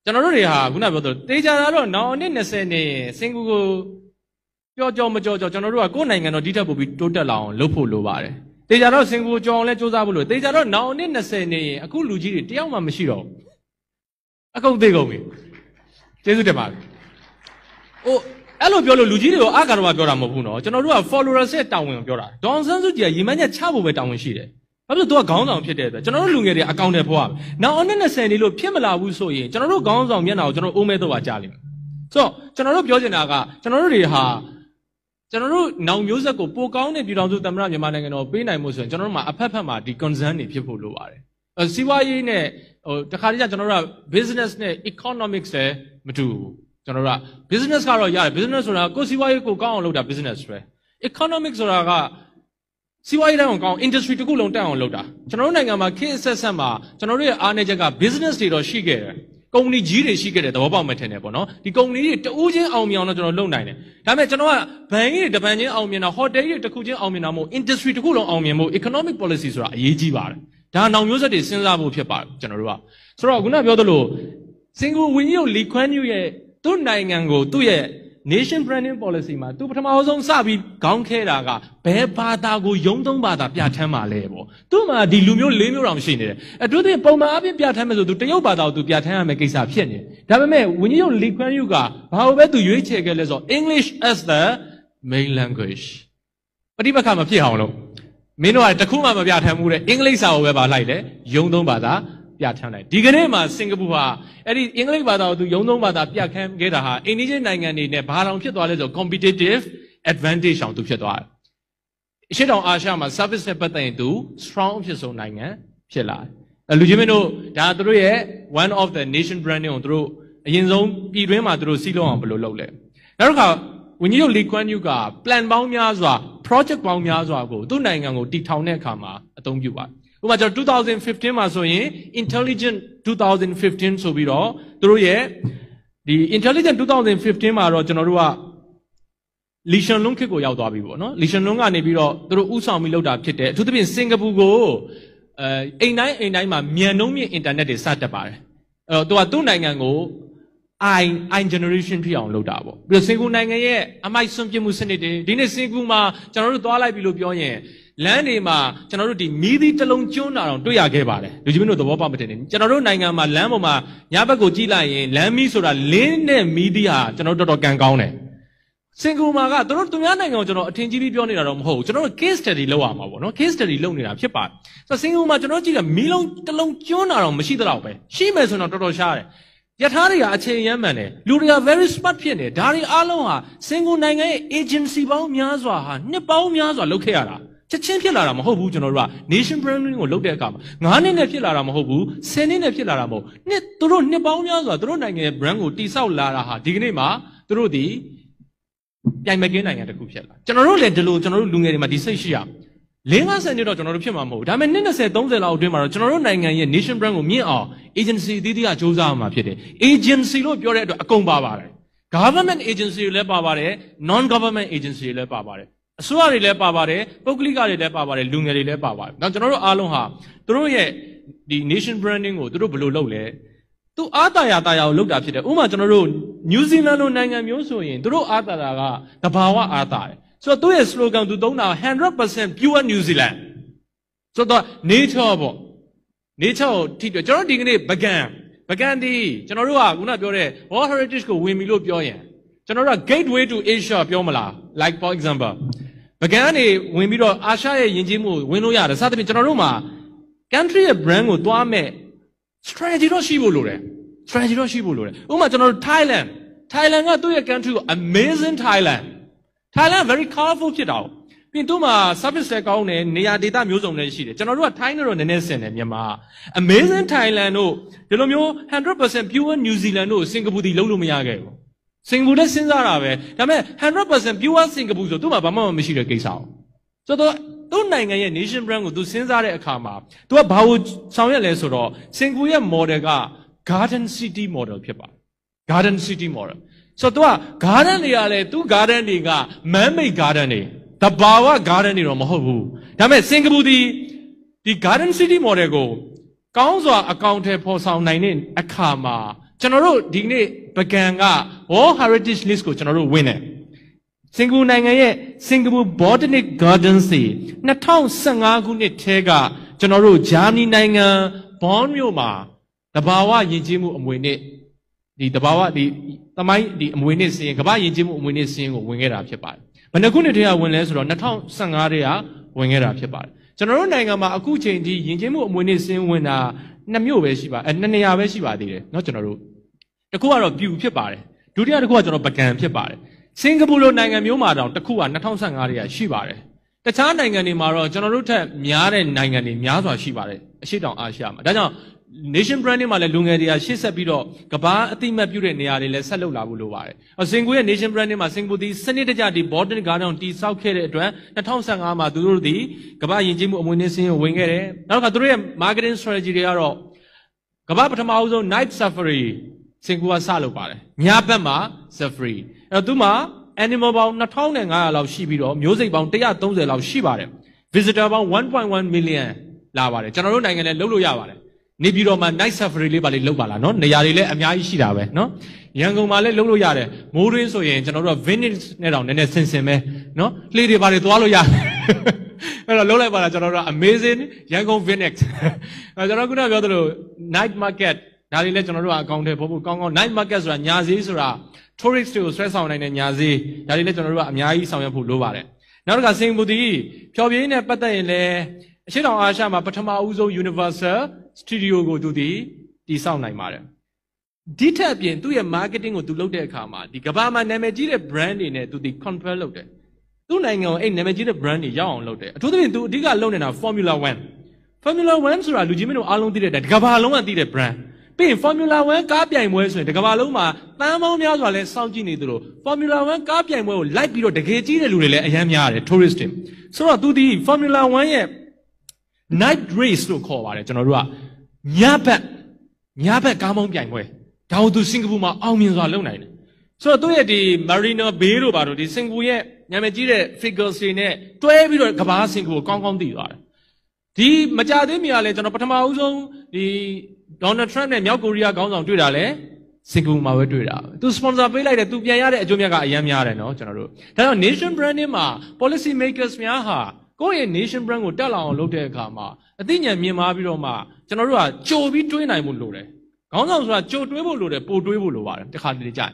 ကျွန်တော်တို့တွေဟာခုနပြောသလိုတေချာတာတော့နောင်အနည်း20နေစင်ကာပူကိုကြော်ကြော်မကြော်ကြော်ကျွန်တော်တို့ကကိုယ်နိုင်ငံတော့ဒီထက်ပိုပြီးတိုးတက်လာအောင်လုပ်ဖို့လိုပါတယ်တေချာတော့စင်ကာပူကြော်အောင်လဲစူးစမ်းဖို့လိုတေချာတော့နောင်အနည်း20နေရင်အခုလူကြီးတွေတယောက်မှမရှိတော့ဘူးအကုန်သိကုန်ပြီကျေးဇူးတင်ပါတယ်ဟိုအဲ့လိုပြောလို့လူကြီးတွေကိုအကာရမပြောတာမဟုတ်ဘူးနော်ကျွန်တော်တို့က followers ရဲ့တာဝန်ကိုပြောတာဒေါန်ဆန်းစုကြည်ကရေမန်းချက်ချဖို့ပဲတာဝန်ရှိတယ်ဘာလို့သူကခေါင်းဆောင်ဖြစ်တဲ့အတွက်ကျွန်တော်တို့လူငယ်တွေအကောင့်ထဲပေါ်ရမယ်နောက်အနည်း20နေလို့ဖြစ်မလာဘူးဆိုရင်ကျွန်တော်တို့ခေါင်းဆောင်မျက်နှာကိုကျွန်တော်အိုးမဲတော့ပါကြားလိမ့်မယ်ဆိုတော့ကျွန်တော်တို့ပြောချင်တာကကျွန်တော်တို့တွေဟာကျွန်တော်တို့နောင်မျိုးဆက်ကိုပိုကောင်းတဲ့ပြည်ထောင်စုသမ္မတမြန်မာနိုင်ငံတော်ပေးနိုင်မှုဆိုရင်ကျွန်တော်တို့မှာအဖက်ဖက်မှာဒီ concern တွေဖြစ်ဖို့လိုပါတယ်။စီးပွားရေးနဲ့ဟိုတခါတလေကျကျွန်တော်တို့က business နဲ့ economics လည်းမတူဘူးကျွန်တော်တို့က business ကတော့ရတယ် business ဆိုတာကိုယ်စီးပွားရေးကိုကောင်းအောင်လုပ်တာ business ပဲ economic ဆိုတာကစီးပွားရေးတိုင်းအောင်ကောင်း industry တစ်ခုလုံးတက်အောင်လုပ်တာကျွန်တော်တို့နိုင်ငံမှာ key assessment မှာကျွန်တော်တို့ရဲ့အားနည်းချက်က business တွေတော့ရှိခဲ့တယ်ကုမ္ပဏီကြီးတွေရှိခဲ့တယ်သဘောပေါက်မှထင်တယ်ပေါ့နော်ဒီကုမ္ပဏီတွေတဦးချင်းအောင်မြင်အောင်တော့ကျွန်တော်လုပ်နိုင်တယ်ဒါပေမဲ့ကျွန်တော်ကဘဏ်ကြီးတွေတပန်ချင်းအောင်မြင်တာ hotel ကြီးတွေတစ်ခုချင်းအောင်မြင်တာမဟုတ် industry တစ်ခုလုံးအောင်မြင်ဖို့ economic policy ဆိုတာအရေးကြီးပါတယ်ဒါနောက်မျိုးဆက်တွေစဉ်းစားဖို့ဖြစ်ပါတယ်ကျွန်တော်တို့ကဆိုတော့ခုနပြောသလို single window lee kwan yu ရဲ့သူ့နိုင်ငံကိုသူ့ရဲ့ nation branding policy မှာသူပထမဆုံးစပြီးခေါင်းခဲတာကဘယ်ဘာသာကိုယုံသုံးဘာသာပြဋ္ဌာန်းမှာလဲပေါ့သူ့မှာဒီလူမျိုး၄မျိုးတောင်ရှိနေတယ်အထူးသဖြင့်ပုံမှန်အပြင်ပြဋ္ဌာန်းမယ်ဆိုသူတရုတ်ဘာသာကိုသူပြဋ္ဌာန်းရမယ်ကိစ္စဖြစ်နေဒါပေမဲ့ဝန်ကြီးချုပ်လီကွန်ယူကဘာလို့ပဲသူရွေးချယ်ခဲ့လဲဆိုတော့ English as the main language ပဋိပက္ခမဖြစ်အောင်လို့မင်းတို့ကတခုမှမပြဋ္ဌာန်းဘူးတဲ့အင်္ဂလိပ်စာကိုပဲပါလိုက်တယ်ယုံသုံးဘာသာပြဋ္ဌာန်းလိုက်ဒီကနေ့မှာစင်ကာပူဟာအဲ့ဒီအင်္ဂလိပ်ဘာသာကိုသူယုံသုံးဘာသာပြဋ္ဌာန်းခဲ့တာဟာအိန္ဒိယနိုင်ငံတွေနဲ့ဘာတောင် ဖြစ်သွားလဲဆို competitive advantage အောင်သူဖြစ်သွားတယ်အရှိတောင်အာရှမှာ service နဲ့ပတ်သက်ရင်သူ strong ဖြစ်ဆုံးနိုင်ငံဖြစ်လာတယ်လူချင်းမင်းတို့ဒါသူတို့ရဲ့ one of the nation branding ကိုသူတို့အရင်ဆုံးပြည်တွင်းမှာသူတို့စီးလုံးအောင်ဘယ်လိုလုပ်လဲနောက်တစ်ခါဝန်ကြီးချုပ်လီကွမ်ညူက plan ပေါင်းများစွာ project ပေါင်းများစွာကိုသူ့နိုင်ငံကိုတည်ထောင်တဲ့အခါမှာအသုံးပြုပါတယ်ဥပမာကျွန်တော်2015မှာဆိုရင် intelligent 2015ဆိုပြီးတော့သူတို့ရဲ့ဒီ intelligent 2015မှာတော့ကျွန်တော်တို့က lesion လုံးခစ်ကိုရောက်သွားပြီပေါ့နော် lesion လုံးကနေပြီးတော့သူတို့ဥဆောင်ပြီးလောက်တာဖြစ်တယ်အထူးသဖြင့်စင်ကာပူကိုအဲအိမ်တိုင်းအိမ်တိုင်းမှာမြန်နှုံးမြင့် internet တွေစတက်ပါတယ်အဲ့တော့သူကသူ့နိုင်ငံကို i i generation ဖြစ်အောင်လုပ်တာပေါ့ပြီးတော့စင်ကာပူနိုင်ငံရဲ့အမိုက်စွန့်ပစ်မှုစနစ်တွေဒီနေ့စင်ကာပူမှာကျွန်တော်တို့သွားလိုက်ပြီလို့ပြောရင်လမ်းတွေမှာကျွန်တော်တို့ဒီမီးသီးတစ်လုံးကျွန်းတာတော့တွေ့ရခဲ့ပါတယ်လူကြီးမင်းတို့သဘောပေါက်မတင်နဲ့ကျွန်တော်တို့နိုင်ငံမှာလမ်းပေါ်မှာညဘက်ကိုကြည့်လိုက်ရင်လမ်းမီးဆိုတာလင်းတဲ့မီးသီးဟာကျွန်တော်တို့တော်တော်ကံကောင်းတယ်စင်ကာပူမှာကတို့သူများနိုင်ငံကိုကျွန်တော်အထင်ကြီးပြီးပြောနေတာတော့မဟုတ်ဘူးကျွန်တော်တို့ case study လောက်ရမှာပေါ့နော် case study လုပ်နေတာဖြစ်ပါတယ်ဆိုတော့စင်ကာပူမှာကျွန်တော်ကြည့်တယ်မီးလုံးတစ်လုံးကျွန်းတာတော့မရှိတော့ပဲရှိမယ်ဆိုတော့တော်တော်ရှားတယ်ယထာတွေကအခြေရမ်းမှန်တယ်လူတွေက very smart ဖြစ်နေဒါတွေအားလုံးဟာစင်ကာပူနိုင်ငံရဲ့ agency ပေါင်းများစွာဟာနှစ်ပေါင်းများစွာလုပ်ခဲ့ရတာချက်ချင်းဖြစ်လာတာမဟုတ်ဘူးကျွန်တော်တို့က nation branding ကိုလုပ်တဲ့အခါမှာ9နှစ်နဲ့ဖြစ်လာတာမဟုတ်ဘူး10နှစ်နဲ့ဖြစ်လာတာမဟုတ်နှစ်သူတို့နှစ်ပေါင်းများစွာသူတို့နိုင်ငံရဲ့ brand ကိုတိဆောက်လာတာဟာဒီကနေ့မှာသူတို့ဒီပြိုင်မကင်းနိုင်ငံတစ်ခုဖြစ်လာကျွန်တော်တို့လည်းဒီလိုကျွန်တော်တို့လူငယ်တွေမှာဒီစိတ်ရှိရလေး50နှစ်တော့ကျွန်တော်တို့ဖြစ်မှာမဟုတ်ဘူးဒါပေမဲ့20 30လောက်အတွင်းမှာတော့ကျွန်တော်တို့နိုင်ငံရဲ့ nation brand ကိုမြင့်အောင် agency အသီးသီးကစူးစမ်းမှာဖြစ်တယ် agency လို့ပြောတဲ့အတွက်အကုန်ပါပါတယ် government agency တွေလည်းပါပါတယ် non government agency တွေလည်းပါပါတယ်အစိုးရတွေလည်းပါပါတယ်ပုဂ္ဂလိကတွေလည်းပါပါတယ်လူငယ်တွေလည်းပါပါတယ်နော်ကျွန်တော်တို့အားလုံးဟာသူတို့ရဲ့ဒီ nation branding ကိုသူတို့ဘယ်လိုလုပ်လဲသူအာတာယာတာယာကိုလုပ်တာဖြစ်တယ်ဥပမာကျွန်တော်တို့နယူးဇီလန်လိုနိုင်ငံမျိုးဆိုရင်သူတို့အာတာယာကတဘာဝအာတာတယ်ဆိုတော့သူ့ရဲ့ slogan သူသုံးတာ100% pure New Zealand ဆိုတော့ nature ပေါ့ nature ကိုထိတွေ့ကျွန်တော်ဒီကနေ့ဗကန်ဗကန်ဒီကျွန်တော်တို့ကခုနပြောတဲ့ World Heritage ကိုဝင်ပြီလို့ပြောရင်ကျွန်တော်တို့က gateway to asia ပြောမလား like for example ပကံကနေဝင်ပြီးတော့အာရှရဲ့ယဉ်ကျေးမှုကိုဝင်လို့ရတယ်စသဖြင့်ကျွန်တော်တို့မှာ country ရဲ့ brand ကိုသွားမဲ့ strategy တော့ရှိဖို့လိုတယ် strategy တော့ရှိဖို့လိုတယ်ဥပမာကျွန်တော်တို့ Thailand Thailand ကသူ့ရဲ့ country ကို amazing Thailand Thailand very colorful ဖြစ်တာ哦ပြင်သူ့မှာ service တွေကောင်းတယ်နေရာဒေသမျိုးစုံတွေရှိတယ်ကျွန်တော်တို့က Thai နဲ့တော့နည်းနည်းဆင်တယ်မြန်မာ amazing Thailand တို့ဒီလိုမျိုး100% pure New Zealand တို့စင်ကာပူတီလုံးလို့မရခဲ့ဘူးစင်ကူလည်းစဉ်းစားတာပဲဒါပေမဲ့100% pure စင်ကာပူဆိုသူ့မှာဘာမှမရှိတဲ့ကိစ္စအောင်ဆိုတော့သူ့နိုင်ငံရဲ့ nation brand ကိုသူစဉ်းစားတဲ့အခါမှာသူကဘာကိုဆောင်ရွက်လဲဆိုတော့စင်ကူရဲ့ model က garden city model ဖြစ်ပါတယ် garden city model ဆိုတော့သူက garden တွေကလည်းသူ့ garden တွေက man made garden တွေတဘာဝ garden တွေတော့မဟုတ်ဘူးဒါပေမဲ့စင်ကာပူဒီဒီ garden city model ကို ကောင်းစွာအကောင့်ထဲပေါ်ဆောင်နိုင်တဲ့အခါမှာကျွန်တော်တို့ဒီနေ့ပကံက World Heritage List ကိုကျွန်တော်တို့ဝင်တယ်စင်ကာပူနိုင်ငံရဲ့စင်ကာပူ Botanic Gardens စီ2015ခုနှစ်ထဲကကျွန်တော်တို့ဂျာမနီနိုင်ငံဘွန်မြို့မှာတဘာဝယဉ်ကျေးမှုအမွေနှစ်ဒီတဘာဝဒီသမိုင်းဒီအမွေနှစ်စင်းကမ္ဘာယဉ်ကျေးမှုအမွေနှစ်စင်းကိုဝင်ခဲ့တာဖြစ်ပါတယ်။ဘယ်နှခုနှစ်ထဲကဝင်လဲဆိုတော့2015ထဲကဝင်ခဲ့တာဖြစ်ပါတယ်။ကျွန်တော်တို့နိုင်ငံမှာအခုချိန်ထိယဉ်ကျေးမှုအမွေနှစ်စင်းဝင်တာနှစ်မြို့ပဲရှိပါအဲနှစ်နေရာပဲရှိပါသေးတယ်เนาะကျွန်တော်တို့တစ်ခုကတော့ပြူဖြစ်ပါတယ်ဒုတိယတစ်ခုကကျွန်တော်ပကံဖြစ်ပါတယ်စင်ကာပူလိုနိုင်ငံမျိုးမှာတောင်တစ်ခုက2015တွေကရှိပါတယ်တခြားနိုင်ငံတွေမှာတော့ကျွန်တော်တို့ထက်များတဲ့နိုင်ငံတွေများစွာရှိပါတယ်အရှိတောင်အာရှမှာဒါကြောင့် nation brand တွေမှာလည်းလူငယ်တွေကရှေ့ဆက်ပြီးတော့ကဘာအတိမတ်ပြုတဲ့နေရာတွေလည်းဆက်လုပ်လာဖို့လိုပါတယ်။အစင်ကူရဲ့ nation brand တွေမှာစင်ကူသည်စနစ်တကျဒီ bottom garden တိစောက်ခဲ့တဲ့အတွက်2015မှာသူတို့သည်ကဘာယဉ်ကျေးမှုအမွေအနှစ်စင်းကိုဝင်ခဲ့တယ်။နောက်တစ်ခါသူတို့ရဲ့ marketing strategy တွေကတော့ကဘာပထမအဦးဆုံး night safari စင်ကူကစလုပ်ပါတယ်။ညာဘက်မှာ Zafri အဲ့တော့သူမှာ animal ပေါင်း2500လောက်ရှိပြီးတော့မျိုးစိတ်ပေါင်း130လောက်ရှိပါတယ်။ visitor ပေါင်း1.1 million လာပါတယ်။ကျွန်တော်တို့နိုင်ငံလည်းလုပ်လို့ရပါတယ်။နေပြည်တော်မှာ night safari လေးပါလေးလုပ်ပါလားနော်။နေရာတွေလည်းအများကြီးရှိတာပဲနော်။ရန်ကုန်မှာလည်းလုပ်လို့ရတယ်။မိုးရင်းဆိုရင်ကျွန်တော်တို့က Venice နဲ့တောင်နည်းနည်းဆင်ဆင်ပဲနော်။လှေတွေပါတွေသွားလို့ရတယ်။အဲ့တော့လုံးလိုက်ပါလားကျွန်တော်တို့က amazing ရန်ကုန် Phoenix ကျွန်တော်ခုနပြောသလို night market ဒါတွေလည်းကျွန်တော်တို့ကအကောင့်ထဲပို့ဖို့ကောင်းကောင်း night market ဆိုတာညာဈေးဆိုတာ tourist တွေကိုဆွဲဆောင်နိုင်တဲ့ညာဈေးဒါတွေလည်းကျွန်တော်တို့ကအများကြီးဆောင်ရွက်ဖို့လိုပါတယ်နောက်တစ်ခါစင်ဘူတီဖျော်ဖြေရေးနဲ့ပတ်သက်ရင်လည်းအရှိတောင်အာရှမှာပထမဦးဆုံး Universal Studio ကိုသူတည်တည်ဆောက်နိုင်ပါတယ်ဒီထက်အပြင်သူ့ရဲ့ marketing ကိုသူလုပ်တဲ့အခါမှာဒီကမ္ဘာမှာနာမည်ကြီးတဲ့ brand တွေနဲ့သူဒီ control လုပ်တယ်။သူ့နိုင်ငံကိုအဲ့နာမည်ကြီးတဲ့ brand တွေရောက်အောင်လုပ်တယ်။အထူးသဖြင့်သူအဓိကလုပ်နေတာ Formula 1 Formula 1ဆိုတာလူကြီးမင်းတို့အားလုံးသိတဲ့တကမ္ဘာလုံးကသိတဲ့ brand ပြီးရင် Formula 1ကားပြိုင်ပွဲဆိုရင်ဒီကမ္ဘာလုံးမှာတန်းပေါင်းများစွာလဲစောင့်ကြည့်နေသူတို့ Formula 1ကားပြိုင်ပွဲကိုလိုက်ပြီးတော့တကယ်ကြီးတဲ့လူတွေလည်းအများများတယ် tourist တွေဆိုတော့သူဒီ Formula 1ရဲ့ night race လို့ခေါ်ပါတယ်ကျွန်တော်တို့ကညဘက်ညဘက်ကားမောင်းပြိုင်ပွဲဒါကိုသူစင်ကာပူမှာအောင်မြင်စွာလုပ်နိုင်တယ်ဆိုတော့သူရဲ့ဒီ Marina Bay တို့ဘာတို့ဒီစင်ကာပူရဲ့နာမည်ကြီးတဲ့ figures တွေနဲ့တွဲပြီးတော့ကမ္ဘာစင်ကာပူကိုကောင်းကောင်းသိသွားတယ်ဒီမကြသေးမီကလည်းကျွန်တော်ပထမဦးဆုံးဒီဒေါ်နယ်ထရမ့်နဲ့မြောက်ကိုရီးယားခေါင်းဆောင်တွေ့တာလဲစင်ကာပူမှာပဲတွေ့တာသူ sponsor ပေးလိုက်တယ်သူပြန်ရတဲ့အကျိုးမြတ်ကအများများတယ်နော်ကျွန်တော်တို့ဒါကြောင့် nation branding မှာ policy makers များဟာကိုယ့်ရဲ့ nation brand ကိုတက်လာအောင်လုပ်တဲ့အခါမှာအသိဉာဏ်မြင်မာပြီးတော့မှကျွန်တော်တို့ကကြိုပြီးတွေးနိုင်မှုလိုတယ်ခေါင်းဆောင်ဆိုတာကြိုတွေးဖို့လိုတယ်ပိုတွေးဖို့လိုပါတယ်တခါတလေကြာ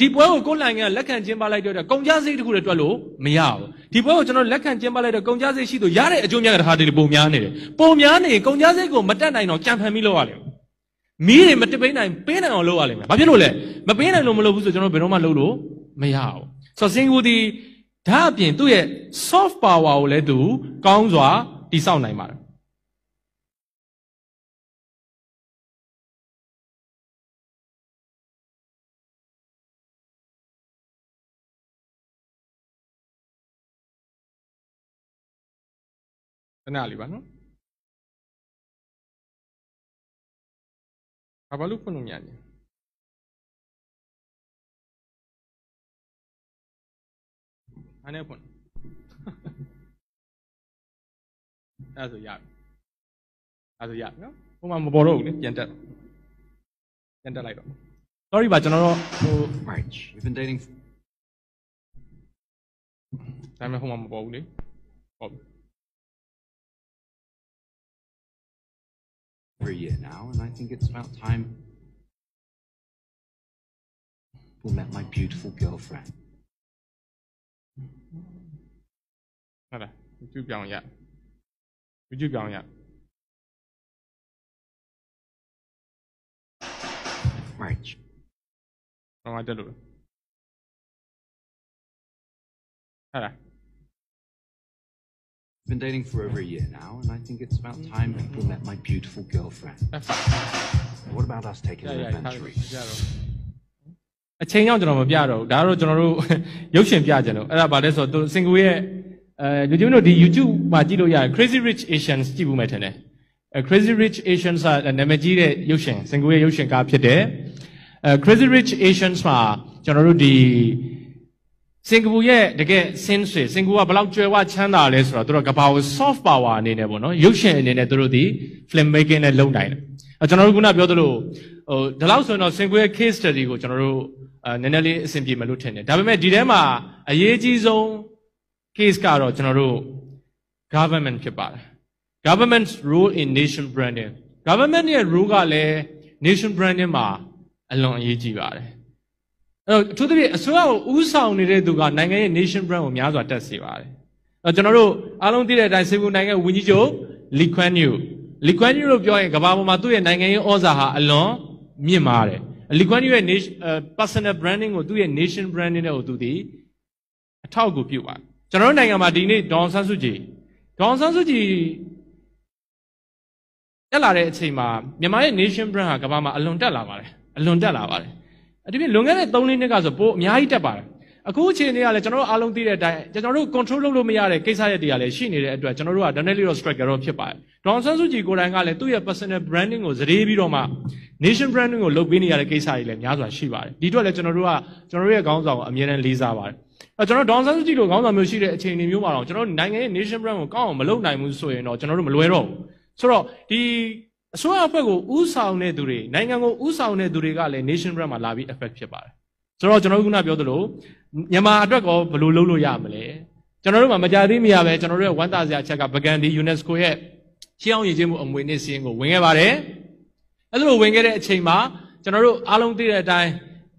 ဒီပွဲကိုကိုယ်နိုင်ငံလက်ခံကျင်းပလိုက်တော့ကုန်ကြစည်တခုတွေတွက်လို့မရဘူးဒီပွဲကိုကျွန်တော်လက်ခံကျင်းပလိုက်တော့ကုန်ကြစည်ရှိသူရတဲ့အကျိုးများကတခါတလေပုံများနေတယ်ပုံများနေကုန်ကြစည်ကိုမတက်နိုင်တော့ကြံဖန်ပြီးလောက်ရတယ်မီးတွေမတပိနိုင်ပေးနိုင်အောင်လုပ်ရလိမ့်မယ်။ဘာဖြစ်လို့လဲ။မပေးနိုင်လို့မလုပ်ဘူးဆိုကျွန်တော်ဘယ်တော့မှလုပ်လို့မရဘူး။ဆိုတော့စင်ကူဒီဒါအပြင်သူ့ရဲ့ soft power ကိုလည်းသူကောင်းစွာတိစောက်နိုင်ပါတယ်။ခဏလေးပါနော်။ Aber Lukonumjanie. Eine erfunden. also ja. Also ja နော်။ဟိုမှာမပေါ်တော့ဘူးလေပြန်တက်။ပြန်တက်လိုက်တော့။ Sorry ပါကျွန်တော်တို့ဟို March we've been dating ဒါမှမဟုတ်မပေါ်ဘူးလေ။ဟုတ်ပြီ။ every year now, and I think it's about time people met my beautiful girlfriend. you rồi, chưa chọn vậy. you chưa chọn vậy. March. Oh, I did được. Thôi been dating for over a year now, and I think it's about time people met my beautiful girlfriend. what about us taking an adventure? အချိန်ရောက်ကျွန်တော်မပြတော့ဘူးဒါကတော့ကျွန်တော်တို့ရုပ်ရှင်ပြကြတယ်အဲ့ဒါဘာလဲဆိုတော့ single ရဲ့အဲလူကြီးတို့ဒီ YouTube မှာကြည့်လို့ရတယ် Crazy Rich Asians ကြည့်ဖို့မယ်ထင်တယ် Crazy Rich Asians ကနာမည်ကြီးတဲ့ရုပ်ရှင် single ရဲ့ရုပ်ရှင်ကားဖြစ်တယ်အဲ Crazy Rich Asians မှာကျွန်တော်တို့ဒီစင်ကာပူရဲ့တကယ်ဆင်းဆွေစင်ကာပူကဘလောက်ကြွယ်ဝချမ်းသာလဲဆိုတော့တို့ကဘာကို soft power အနေနဲ့ပေါ့နော်ရုပ်ရှင်အနေနဲ့တို့ဒီ film making နဲ့လုပ်နိုင်တယ်အဲကျွန်တော်တို့ခုနပြောသလိုဟိုဒီလောက်ဆိုရင်တော့စင်ကာပူရဲ့ case study ကိုကျွန်တော်တို့အဲနည်းနည်းလေးအဆင်ပြေမလို့ထင်တယ်ဒါပေမဲ့ဒီထဲမှာအရေးကြီးဆုံး case ကတော့ကျွန်တော်တို့ government ဖြစ်ပါတယ် government's role in nation branding government ရဲ့ role ကလည်း nation branding မှာအလွန်အရေးကြီးပါတယ်အဲ့တော့အထူးသဖြင့်အစိုးရကိုဦးဆောင်နေတဲ့သူကနိုင်ငံရဲ့ nation brand ကိုများစွာတက်စေပါတယ်။အဲ့တော့ကျွန်တော်တို့အားလုံးသိတဲ့အတိုင်းစင်ကာပူနိုင်ငံဝန်ကြီးချုပ်လီခွန်ယူလီခွန်ယူလို့ပြောရင်ကမ္ဘာပေါ်မှာသူ့ရဲ့နိုင်ငံရေးဩဇာဟာအလွန်မြင့်မားတယ်။လီခွန်ယူရဲ့ personal branding ကိုသူ့ရဲ့ nation branding နဲ့ကိုသူဒီအထောက်အကူပြုပါတယ်။ကျွန်တော်တို့နိုင်ငံမှာဒီနေ့ဒေါန်ဆန်းစုကြည်ဒေါန်ဆန်းစုကြည်တက်လာတဲ့အချိန်မှာမြန်မာရဲ့ nation brand ဟာကမ္ဘာမှာအလွန်တက်လာပါတယ်။အလွန်တက်လာပါတယ်။အတိအပြည့်လွန်ခဲ့တဲ့3လနှစ်ကဆိုပိုအများကြီးတက်ပါတယ်အခုအချိန်လေးကလည်းကျွန်တော်တို့အားလုံးသိတဲ့အတိုင်းကျွန်တော်တို့ control လုပ်လို့မရတဲ့ကိစ္စရပ်တွေကလည်းရှိနေတဲ့အတွက်ကျွန်တော်တို့က definitely တော့ struggle တော့ဖြစ်ပါတယ်။ Don San Suu Kyi ကိုယ်တိုင်ကလည်းသူ့ရဲ့ personal branding ကိုစတေးပြီးတော့မှ nation branding ကိုလုပ်ပေးနေရတဲ့ကိစ္စတွေလည်းများစွာရှိပါတယ်။ဒီအတွက်လည်းကျွန်တော်တို့ကကျွန်တော်တို့ရဲ့ခေါင်းဆောင်ကိုအမြဲတမ်းလေးစားပါတယ်။အဲကျွန်တော် Don San Suu Kyi လိုခေါင်းဆောင်မျိုးရှိတဲ့အခြေအနေမျိုးမှာတော့ကျွန်တော်နိုင်ငံရဲ့ nation brand ကိုကောင်းအောင်မလုပ်နိုင်ဘူးဆိုရင်တော့ကျွန်တော်တို့မလွယ်တော့ဘူး။ဆိုတော့ဒီအစိုးရဘက်ကိုဥဆောင်တဲ့သူတွေနိုင်ငံကိုဥဆောင်တဲ့သူတွေကလည်း nation brand မှာလာပြီး effect ဖြစ်ပါတယ်ဆိုတော့ကျွန်တော်တို့ခုနပြောသလိုမြန်မာအတွက်ကောဘယ်လိုလုပ်လို့ရမလဲကျွန်တော်တို့မှာမကြသေးမရပဲကျွန်တော်တို့ရဲ့ဝန်တာစရာအချက်ကဗကန်ဒီ UNESCO ရဲ့ရှေးအောင်ရည်ချင်းမှုအမွေနှစ်စင်းကိုဝင်ခဲ့ပါတယ်အဲ့လိုဝင်ခဲ့တဲ့အချိန်မှာကျွန်တော်တို့အားလုံးသိတဲ့အတိုင်း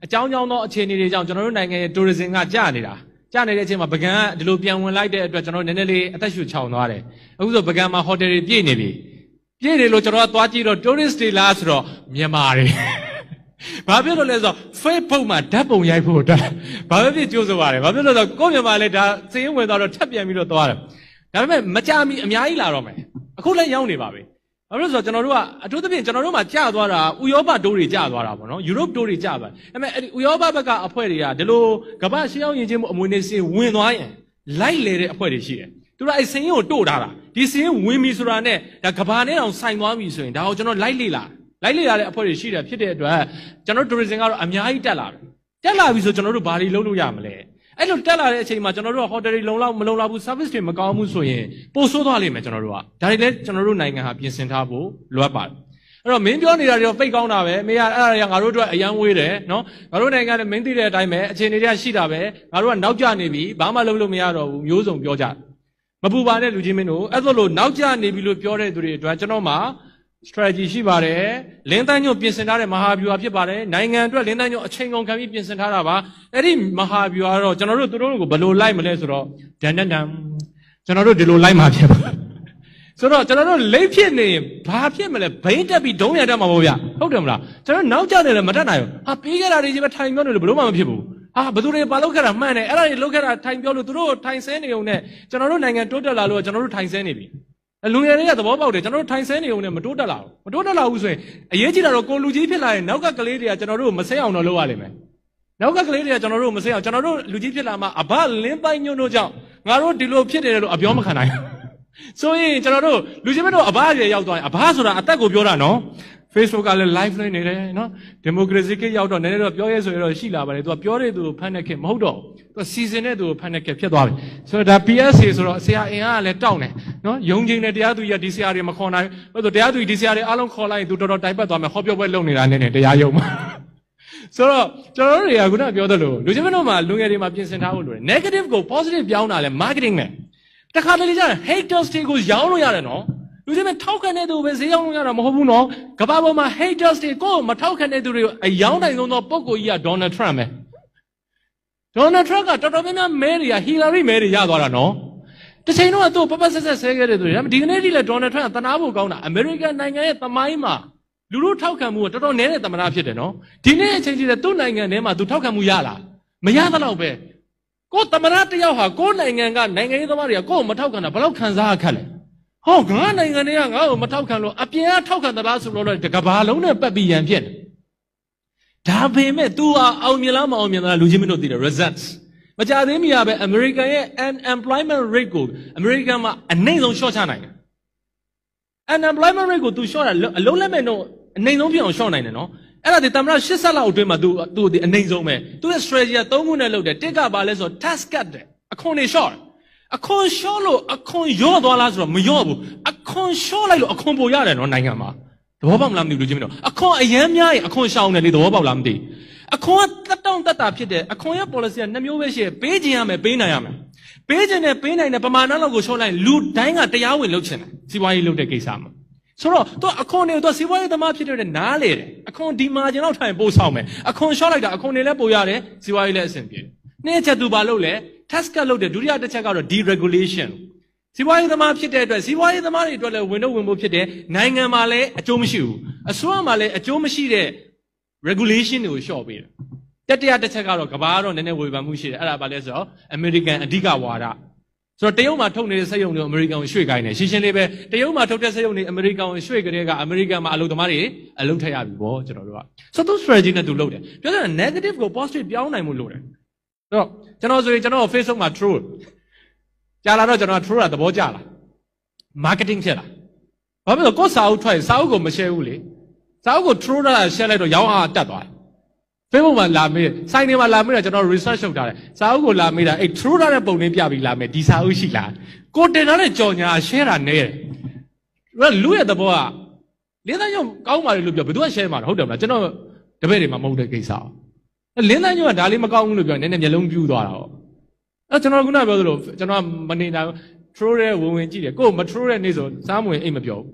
အကြောင်းကြောင်းသောအခြေအနေတွေကြောင့်ကျွန်တော်တို့နိုင်ငံရဲ့ tourism ကကျနေတာကျနေတဲ့အချိန်မှာဗကန်ကဒီလိုပြန်ဝင်လိုက်တဲ့အတွက်ကျွန်တော်တို့နည်းနည်းလေးအသက်ရှူချောင်သွားတယ်အခုဆိုဗကန်မှာ hotel တွေပြည့်နေပြီပြည့်တယ်လို့ကျွန်တော်ကသွားကြည့်တော့ tourist တွေလားဆိုတော့မြန်မာတွေ။ဘာဖြစ်လို့လဲဆိုတော့ Facebook မှာဓာတ်ပုံရိုက်ဖို့တက်။ဘာဖြစ်ဖြစ်ကြိုးစားပါတယ်။ဘာဖြစ်လို့လဲဆိုတော့ကိုယ့်မြန်မာလည်းဒါစည်ရင်ဝင်သွားတော့ထပ်ပြန်ပြီးတော့သွားတယ်။ဒါပေမဲ့မကြမီအများကြီးလာတော့မယ်။အခုလည်းရောက်နေပါပြီ။ဘာဖြစ်လို့ဆိုတော့ကျွန်တော်တို့ကအထူးသဖြင့်ကျွန်တော်တို့မှာကြာသွားတာဥရောပတိုးတွေကြာသွားတာပေါ့နော်။ယူရိုပတိုးတွေကြာသွား။ဒါပေမဲ့ဥရောပဘက်ကအဖွဲ့တွေကဒီလိုကမ္ဘာရှေးအောင်ယဉ်ကျေးမှုအမွေအနှစ်စင်ဝင်သွားရင်လိုက်လေတဲ့အဖွဲ့တွေရှိတယ်။သူတို့အဲ့စင်းရင်ကိုတို့ထားတာဒီစင်းရင်ဝင်ပြီဆိုတာနဲ့ဒါကဘာနဲ့တောင်ဆိုင်သွားပြီဆိုရင်ဒါကိုကျွန်တော်လိုက်လေ့လာလိုက်လေ့လာတဲ့အဖွဲ့တွေရှိတယ်ဖြစ်တဲ့အတွက်ကျွန်တော် tourism ကတော့အများကြီးတက်လာပြီတက်လာပြီဆိုကျွန်တော်တို့ဘာတွေလုပ်လို့ရမလဲအဲ့လိုတက်လာတဲ့အချိန်မှာကျွန်တော်တို့က hotel တွေလုံလောက်မလုံလောက်ဘူး service တွေမကောင်းဘူးဆိုရင်ပိုဆိုးသွားလိမ့်မယ်ကျွန်တော်တို့ကဒါတွေလည်းကျွန်တော်တို့နိုင်ငံဟာပြင်ဆင်ထားဖို့လိုအပ်ပါတယ်အဲ့တော့မင်းပြောနေတာတွေတော့ပိတ်ကောင်းတာပဲမေကအဲ့ဒါတွေကငါတို့အတွက်အယံဝေးတယ်နော်ငါတို့နိုင်ငံလည်းမင်းသိတဲ့အတိုင်းပဲအခြေအနေတွေကရှိတာပဲငါတို့ကနောက်ကျနေပြီဘာမှလုပ်လို့မရတော့ဘူးမျိုးစုံပြောကြတယ်မပူပါနဲ့လူချင်းမင်းတို့အဲ့ဒါလို့နောက်ကျနေပြီလို့ပြောတဲ့သူတွေအတွက်ကျွန်တော်မှာ strategy ရှိပါတယ်လင်းတန်းညွန့်ပြင်ဆင်ထားတဲ့မဟာဗျူဟာဖြစ်ပါတယ်နိုင်ငံအတွက်လင်းတန်းညွန့်အချိန်ကုန်ခံပြီးပြင်ဆင်ထားတာပါအဲ့ဒီမဟာဗျူဟာတော့ကျွန်တော်တို့သူတို့ကိုဘယ်လိုလိုက်မလဲဆိုတော့ဒန်ဒန်ဒန်ကျွန်တော်တို့ဒီလိုလိုက်မှာဖြစ်ပါဆိုတော့ကျွန်တော်တို့လိမ့်ဖြစ်နေရင်ဘာဖြစ်မလဲဘိန်းတက်ပြီးဒုံးရတက်မှာပေါ့ဗျဟုတ်တယ်မလားကျွန်တော်နောက်ကျနေလည်းမတက်နိုင်ဘူးဟာပြီးခဲ့တာတွေကြီးပဲထိုင်ပြောနေလို့ဘယ်လို့မှမဖြစ်ဘူးအာဘသူတွေပါလောက်ခဲ့တာမှန်တယ်အဲ့ဒါတွေလောက်ခဲ့တာထိုင်ပြောလို့သူတို့ထိုင်ဆဲနေုံနဲ့ကျွန်တော်တို့နိုင်ငံတိုးတက်လာလို့ကျွန်တော်တို့ထိုင်ဆဲနေပြီလူငယ်တွေကသဘောပေါက်တယ်ကျွန်တော်တို့ထိုင်ဆဲနေုံနဲ့မတိုးတက်လာဘူးမတိုးတက်လာဘူးဆိုရင်အရေးကြီးတာတော့ကိုလူကြီးဖြစ်လာရင်နောက်ကကလေးတွေကကျွန်တော်တို့မဆဲအောင်တော့လုပ်ရလိမ့်မယ်နောက်ကကလေးတွေကကျွန်တော်တို့မဆဲအောင်ကျွန်တော်တို့လူကြီးဖြစ်လာမှအဘလင်းပိုင်ညွန့်တို့ကြောင့်ငါတို့ဒီလိုဖြစ်တယ်လို့အပြောမခံနိုင်ဘူးဆိုရင်ကျွန်တော်တို့လူချင်းမတို့အဘရေရောက်သွားရင်အဘဆိုတာအသက်ကိုပြောတာနော် Facebook ကလည်း live လွှင့်နေတယ်နော်ဒီမိုကရေစီကိရောက်တော့နည်းနည်းတော့ပြောရဲဆိုရတော့ရှိလာပါတယ်သူကပြောတဲ့သူကိုဖမ်းတဲ့ခင်မဟုတ်တော့သူကစီစဉ်တဲ့သူကိုဖမ်းတဲ့ခင်ဖြစ်သွားပြီဆိုတော့ဒါ PSA ဆိုတော့ဆရာအင်အားကလည်းတောက်နေနော်ယုံကြည်တဲ့တရားသူကြီးကဒီဆရာတွေမခေါ်နိုင်ဘူးသူတရားသူကြီးဒီဆရာတွေအားလုံးခေါ်လိုက်ရင်သူတော်တော်တိုင်ပတ်သွားမယ်ဟောပြောပွဲလုပ်နေတာနဲ့တရားယုံမှာဆိုတော့ကျွန်တော်တို့တွေကခုနပြောသလိုလူချင်းမတို့မှာလူငယ်တွေမှာပြင်ဆင်ထားဖို့လိုတယ် negative ကို positive ပြောင်းတာလဲ marketing ပဲတခါတလေကျရင် haters တွေကိုရောင်းလို့ရတယ်နော်လူတွေပဲထောက်ခံတဲ့သူပဲဈေးရောက်လို့ရတာမဟုတ်ဘူးနော်ကမ္ဘာပေါ်မှာ haters တွေကိုမထောက်ခံတဲ့သူတွေကိုအယောင်းတိုင်ဆုံးသောပုဂ္ဂိုလ်ကြီးက Donald Trump ပဲ Donald Trump ကတော်တော်များများမဲတွေက Hillary မဲတွေရသွားတာနော်တစ်ချိန်တော့သူ့ပပဆက်ဆက်ဆဲခဲ့တဲ့သူတွေဒါပေမဲ့ဒီကနေ့ထိလည်း Donald Trump ကတနာဖို့ကောင်းတာ American နိုင်ငံရဲ့သမိုင်းမှာလူတို့ထောက်ခံမှုကတော်တော်နည်းတဲ့သမဏဖြစ်တယ်နော်ဒီနေ့အချိန်ကြီးတဲ့သူ့နိုင်ငံထဲမှာသူထောက်ခံမှုရလားမရသလောက်ပဲကိုယ်သမဏတယောက်ဟာကိုယ်နိုင်ငံကနိုင်ငံရေးသမားတွေကကိုယ်မထောက်ခံတာဘယ်လောက်ခံစားရခက်လဲဟောငါနိုင်ငံတွေကငါ့ကိုမထောက်ခံလို့အပြင်ကထောက်ခံသလားဆိုတော့တကဘာလုံးနဲ့ပတ်ပြီးရန်ဖြစ်တယ်ဒါပေမဲ့ तू ဟာအောင်မြင်လားမအောင်မြင်လားလူချင်းမတို့သိတယ် results မကြသေးမီကပဲ American ရဲ့ unemployment rate ကို American မှာအနိုင်ဆုံး short ချနိုင်တယ် unemployment rate ကို तू short တာအလုံးလက်မဲ့တော့အနိုင်ဆုံးဖြစ်အောင် short နိုင်တယ်နော်အဲ့ဒါဒီတမရ80လောက်အတွင်းမှာ तू तू ဒီအနိုင်ဆုံးပဲ तू ရဲ့ strategy က3ခုနဲ့လုပ်တယ်တစ်ကဘာလဲဆိုတော့ task cut တယ်အခွန်နေ short တယ်အခွန်လျှော့လို့အခွန်ရော့သွားလားဆိုတော့မရော့ဘူးအခွန်လျှော့လိုက်လို့အခွန်ပိုရတယ်နော်နိုင်ငံမှာသဘောပေါက်လားမသိဘူးလူချင်းမတော့အခွန်အရန်များရင်အခွန်ရှောင်တယ်လေသဘောပေါက်လားမသိအခွန်ကတက်တောင့်တက်တာဖြစ်တယ်အခွန်ရဲ့ policy ကနှမျိုးပဲရှိတယ်ပေးခြင်းရမယ်ပေးနိုင်ရမယ်ပေးခြင်းနဲ့ပေးနိုင်တဲ့ပမာဏလောက်ကိုရှင်းလိုက်လူတိုင်းကတရားဝင်လုပ်ချင်တယ်စီးပွားရေးလုပ်တဲ့ကိစ္စမှာဆိုတော့သူအခွန်တွေကိုသူစီးပွားရေးသမားဖြစ်တဲ့နားလေတယ်အခွန်ဒီမာဂျင်လောက်ထိုင်ပို့ဆောင်မယ်အခွန်ရှော့လိုက်တာအခွန်တွေလည်းပို့ရတယ်စီးပွားရေးလည်းအဆင်ပြေတယ်နှစ်ချက်သူဘာလုပ်လဲ task ကလုပ်တယ်ဒုတိယတစ်ချက်ကတော့ deregulation စီးပွားရေးသမားဖြစ်တဲ့အတွက်စီးပွားရေးသမားတွေအတွက်လည်းဝင်တော့ဝင်ဖို့ဖြစ်တယ်နိုင်ငံမှာလည်းအကျိုးမရှိဘူးအစိုးရမှာလည်းအကျိုးမရှိတဲ့ regulation တွေကိုလျှော့ပေးတယ်တတိယတစ်ချက်ကတော့ကဘာကတော့နည်းနည်းဝေဖန်မှုရှိတယ်အဲ့ဒါဘာလဲဆိုတော့ American အဓိကဝါဒဆိုတော့တရုတ်မှာထုတ်နေတဲ့စက်ရုံတွေအမေရိကန်ကိုရွှေ့ခိုင်းတယ်ရှင်းရှင်းလေးပဲတရုတ်မှာထုတ်တဲ့စက်ရုံတွေအမေရိကန်ကိုရွှေ့ကြတဲ့ကအမေရိကန်မှာအလုပ်သမားတွေအလုပ်ထရပြီပေါ့ကျွန်တော်တို့ကဆိုတော့ strategy နဲ့သူလုပ်တယ်ပြောတာ negative ကို positive ပြောင်းနိုင်မှုလုပ်တယ်ဆိုတော့ကျွန်တော်ဆိုရင်ကျွန်တော် Facebook မှာ true ကြာလာတော့ကျွန်တော် true တာသဘောကျလာ marketing ဖြစ်လာဘာဖြစ်လို့ကိုယ်စာအုပ်ထွက်စာအုပ်ကိုမ share ဘူးလေစာအုပ်ကို true တာ share လိုက်တော့ရောင်းအားတက်သွားတယ် Facebook မှာလာမေးစိုင်းတွေမှာလာမေးတာကျွန်တော် research လုပ်ထားတယ်စာအုပ်ကိုလာမေးတာအဲ့ true တာတဲ့ပုံလေးပြပြီးလာမေးဒီစာအုပ်ရှိလားကိုတင်ထားတဲ့ကြော်ညာ share တာနဲတယ်လူရဲ့သဘောကလေးသားရောင်းကောင်းပါလေလို့ပြောဘယ်သူက share မှာဟုတ်တယ်မလားကျွန်တော်တပည့်တွေမှာမဟုတ်တဲ့ကိစ္စအောင်လင်းသားညိုကဒါလေးမကောင်းဘူးလို့ပြောနည်းနည်းမျက်လုံးပြူးသွားတာပေါ့အဲကျွန်တော်ကခုနပြောသလိုကျွန်တော်မနေနိုင်ထိုးတဲ့ဝင်ဝင်ကြည့်တယ်ကိုမထိုးတဲ့နေ့ဆိုစားမဝင်အိတ်မပြောဘူး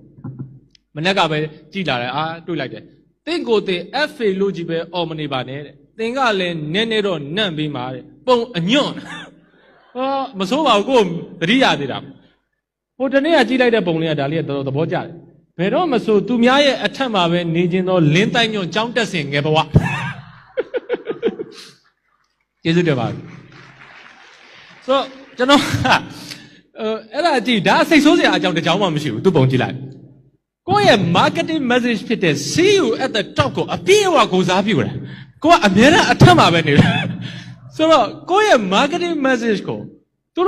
မနေ့ကပဲကြည်လာတယ်အာတွေးလိုက်တယ်တင့်ကိုတင် FA လို့ကြီးပဲအော်မနေပါနဲ့တဲ့တင်ကလည်းနည်းနည်းတော့နန့်ပြီးမှာတဲ့ပုံအညွန့်ဟောမစိုးပါဘူးကိုသတိရသေးတာဟိုတနေ့ကကြည်လိုက်တဲ့ပုံလေးကဒါလေးကတော်တော်သဘောကျတယ်ဘယ်တော့မဆိုသူများရဲ့အထက်မှာပဲနေခြင်းသောလင်းတိုင်းညွန့်ចောင်းတက်စင်ငယ်ဘဝကျေးဇူးတင်ပါတယ်ဆိုတော့ကျွန်တော်အဲ့ဒါကြည့်ဒါစိတ်ဆိုးစရာအကြောင်းတစ်ကြောင်းမှမရှိဘူးသူပုံကြည့်လိုက်ကိုယ့်ရဲ့ marketing message ဖြစ်တဲ့ see you at the top ကိုအပြည့်အဝကိုစားပြုတာကိုကအများအားအထက်မှာပဲနေတာဆိုတော့ကိုယ့်ရဲ့ marketing message ကို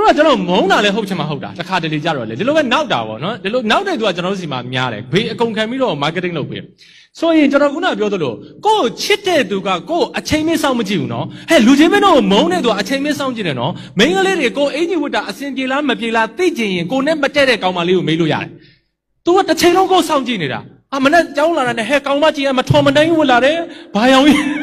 တို့ကကျွန်တော်မုန်းတာလည်းဟုတ်ချင်မှဟုတ်တာတခါတလေကြတော့လေဒီလိုပဲနောက်တာပေါ့နော်ဒီလိုနောက်တဲ့သူကကျွန်တော်တို့စီမှာများတယ်ဘေးအကုန်ခံပြီးတော့ marketing လုပ်ပေးဆိုရင်ကျွန်တော်ခုနပြောသလိုကို့ချစ်တဲ့သူကကို့အချိန်မင်းဆောင်မကြည့်ဘူးနော်ဟဲ့လူချင်းမင်းတို့မုန်းတဲ့သူကအချိန်မင်းဆောင်ကြည့်တယ်နော်မိန်းကလေးတွေကို့အင်ကြီးဝတ်တာအစင်ပြေလားမပြေလားသိချင်ရင်ကိုနဲ့မတည့်တဲ့ကောင်မလေးကိုမေးလို့ရတယ်သူကတစ်ချိန်လုံးကို့ဆောင်ကြည့်နေတာအမနဲ့ကြောင်းလာတာနဲ့ဟဲ့ကောင်မကြီးကမထော်မတိုင်းဝတ်လာတယ်ဘာရောင်ကြီး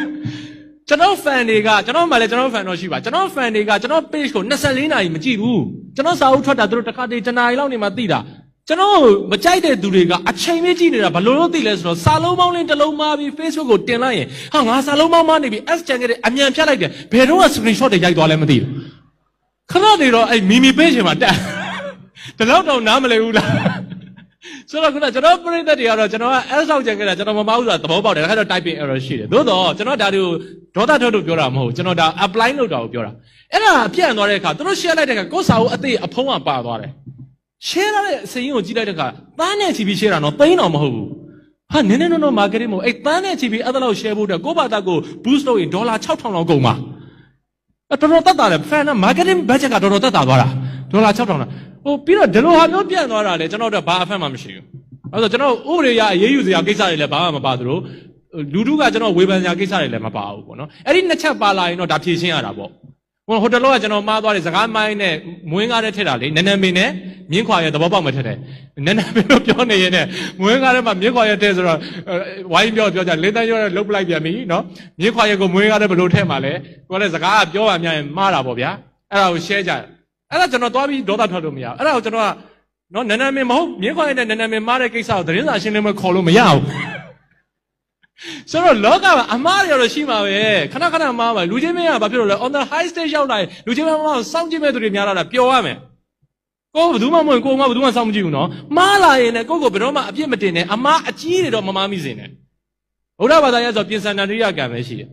ကျွန်တော် fan တွေကကျွန်တော်မှလည်းကျွန်တော် fan တော့ရှိပါကျွန်တော် fan တွေကကျွန်တော် page ကို24နာရီမကြည့်ဘူးကျွန်တော်စာအုပ်ထွက်တာသူတို့တစ်ခါတည်းတစ်နာရီလောက်နေမှသိတာကျွန်တော်မကြိုက်တဲ့သူတွေကအချိန်လေးကြည့်နေတာဘလို့လို့သိလဲဆိုတော့စာလုံးပေါင်းလင်းတစ်လုံးမှားပြီး Facebook ကိုတင်လိုက်ရင်ဟာငါစာလုံးပေါင်းမှားနေပြီ S channel တဲ့အမြန်ဖြတ်လိုက်တယ်ဘယ်တော့ screenshot တွေရိုက်သွားလဲမသိဘူးခဏနေတော့အဲ့မီမီ page မှာတက်ဒါတော့တော့နားမလဲဘူးလားဆိုတော့ခုနကျွန်တော်ပြိသက်တွေကတော့ကျွန်တော်က S လောက်ကြံခဲ့တာကျွန်တော်မမဟုတ်ဆိုတာသဘောပေါက်တယ်ဒါခါတော့ typing error ရှိတယ်သို့တော့ကျွန်တော်ဒါတွေကိုဒေါသထွက်လို့ပြောတာမဟုတ်ကျွန်တော်ဒါ apply လုပ်တာကိုပြောတာအဲ့ဒါပြန့်သွားတဲ့အခါသူတို့ share လိုက်တဲ့အခါကိုယ်စာအုပ်အသေးအဖုံးကပါသွားတယ် share ရတဲ့အစီအရင်ကိုကြည့်လိုက်တဲ့အခါတန်းနဲ့ချီပြီး share တာတော့သိန်းတော့မဟုတ်ဘူးဟာနင်းနေတော့ marketing မို့အဲ့တန်းနဲ့ချီပြီးအဲ့ဒါလောက် share ဖို့အတွက်ကိုယ့်ဘာသာကို boost လုပ်ရင်ဒေါ်လာ6000လောက်ကုန်ပါတော်တော်တက်တာလေ fan က marketing budget ကတော်တော်တက်တာသွားတာဒေါ်လာ6000လားဟိုပြီးတော့ဒီလိုဟာမျိုးပြန်သွားတာလေကျွန်တော်တို့ဘာအဖက်မှမရှိဘူးအဲ့တော့ကျွန်တော်ဥပဒေရအေးအေးယူစရာကိစ္စတွေလည်းဘာမှမပါသလိုလူတို့ကကျွန်တော်ဝေဖန်စရာကိစ္စတွေလည်းမပါဘူးပေါ့နော်အဲ့ဒီနှစ်ချက်ပါလာရင်တော့ဒါဖြေရှင်းရတာပေါ့ဟိုတလောကကျွန်တော်မှားသွားတယ်စကားမိုင်းနဲ့မွင်းကားနဲ့ထက်တာလေနနမင်းနဲ့မြင်းခွာရဲ့သဘောပေါက်မထက်တယ်နနမင်းတို့ပြောနေရင်နဲ့မွင်းကားထဲမှာမြင်းခွာရဲ့တဲ့ဆိုတော့ဝိုင်းပြောပြောကြလင်းတန်းရောလှုပ်လိုက်ပြန်ပြီနော်မြင်းခွာရဲ့ကိုမွင်းကားထဲဘယ်လိုထက်မှာလဲကိုယ်လည်းစကားကပြောပါများရင်မှားတာပေါ့ဗျာအဲ့ဒါကို share ကြအဲ့ဒါကျွန်တော်သွားပြီးဒေါသထွက်လို့မရဘူးအဲ့ဒါကိုကျွန်တော်ကနော်နနမင်းမဟုတ်မြင်းခွာရဲ့နဲ့နနမင်းမှားတဲ့ကိစ္စကိုသတင်းစာရှင်းလင်းမခေါ်လို့မရဘူးဆိုတော့လောကမှာအမားတွေတော့ရှိမှာပဲခဏခဏမားမှာလူချင်းမင်းကဘာဖြစ်လို့လဲ on the high stage ရောက်လာရင်လူချင်းမင်းကစောင့်ကြည့်မဲ့သူတွေများလာတာပျော်ရမယ်ကိုဘယ်သူမှမဝင်ကိုကဘယ်သူမှစောင့်မကြည့်ဘူးနော် မားလာရင်လည်းကိုကိုဘယ်တော့မှအပြစ်မတင်နဲ့အမားအကြီးတွေတော့မမားမိစေနဲ့ဘုရားဘာသာရဆိုပြင်ဆင်တန်ရိယကံပဲရှိတယ်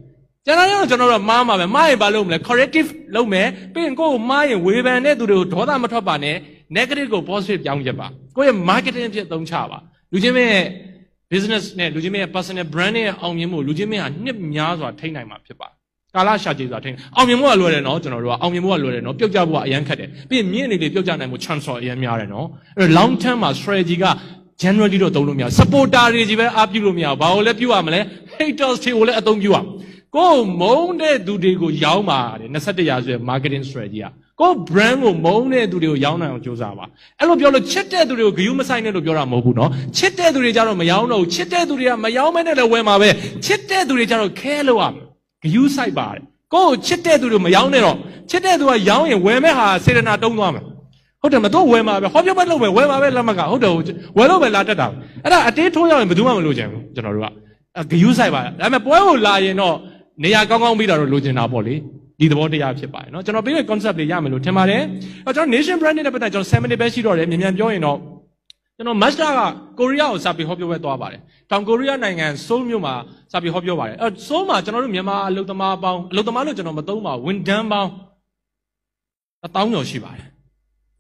ကျွန်တော်ရောကျွန်တော်တို့မားမှာပဲမားရင်ဘာလုပ်မလဲ corrective လုပ်မယ်ပြီးရင်ကိုယ်ကိုမားရင်ဝေဖန်တဲ့သူတွေကိုဒေါသမထွက်ပါနဲ့ negative ကို positive ပြောင်းပြပါကိုယ့်ရဲ့ marketing အဖြစ်အသုံးချပါလူချင်းမင်းရဲ့ business နဲ့လူချင်းမင်းရဲ့ personal brand နဲ့အောင်မြင်မှုလူချင်းမင်းဟာနှစ်များစွာထိနိုင်မှာဖြစ်ပါတယ်ကာလရှာကြည့်စွာထိအောင်မြင်မှုကလွယ်တယ်နော်ကျွန်တော်တို့ကအောင်မြင်မှုကလွယ်တယ်နော်ပြုတ်ကျဖို့ကအရန်ခက်တယ်ပြီးရင်မြင့်အနေနဲ့ပြုတ်ကျနိုင်မှု chance အရန်များတယ်နော်အဲ long term မှာ strategy က generally တော့သုံးလို့မရ supporter တွေကြီးပဲအားပြုလို့မရဘာလို့လဲပြုတ်ရမလဲ haters တွေကိုလည်းအသုံးပြုရကိုယ်မုန်းတဲ့သူတွေကိုရောင်းပါတယ်21ရာစုရဲ့ marketing strategy ကကို brand ကိုမုန်းတဲ့သူတွေကိုရောင်းနိုင်အောင်ကြိုးစားပါအဲ့လိုပြောလို့ချစ်တဲ့သူတွေကိုဂယုမဆိုင်နဲ့လို့ပြောတာမဟုတ်ဘူးနော်ချစ်တဲ့သူတွေကြတော့မရောင်းတော့ဘူးချစ်တဲ့သူတွေကမရောင်းမဲနဲ့လည်းဝယ်မှာပဲချစ်တဲ့သူတွေကြတော့ခဲလို့ရမယ်ဂယုဆိုင်ပါတယ်ကိုကိုချစ်တဲ့သူတွေမရောင်းနဲ့တော့ချစ်တဲ့သူကရောင်းရင်ဝယ်မဲ့ဟာစေတနာတုံးသွားမယ်ဟုတ်တယ်မတော့ဝယ်မှာပဲဟောပြောမလို့ပဲဝယ်မှာပဲလက်မကဟုတ်တယ်ဝယ်လို့ပဲလာတက်တာအဲ့ဒါအတေးထိုးရောက်ရင်ဘယ်သူမှမလို့ချင်ဘူးကျွန်တော်တို့ကဂယုဆိုင်ပါဒါပေမဲ့ပွဲကိုလာရင်တော့နေရာကောင်းကောင်းပြီးတာတော့လိုချင်တာပေါ့လေဒီသဘောတရားဖြစ်ပါတယ်เนาะကျွန်တော်ပေးတဲ့ concept တွေရမယ်လို့ထင်ပါတယ်အဲကျွန်တော် nation brand နဲ့ပတ်သက်ကျွန်တော် seminar ပဲရှိတော့တယ်မြန်မြန်ပြောရင်တော့ကျွန်တော် master ကကိုရီးယားကိုစာပေဟောပြောပွဲသွားပါတယ်တောင်ကိုရီးယားနိုင်ငံဆိုးလ်မြို့မှာစာပေဟောပြောပါတယ်အဲဆိုးလ်မှာကျွန်တော်တို့မြန်မာအလုသမားပေါင်းအလုသမားလို့ကျွန်တော်မသုံးပါဝန်တန်းပေါင်းအတောင်းကျော်ရှိပါတယ်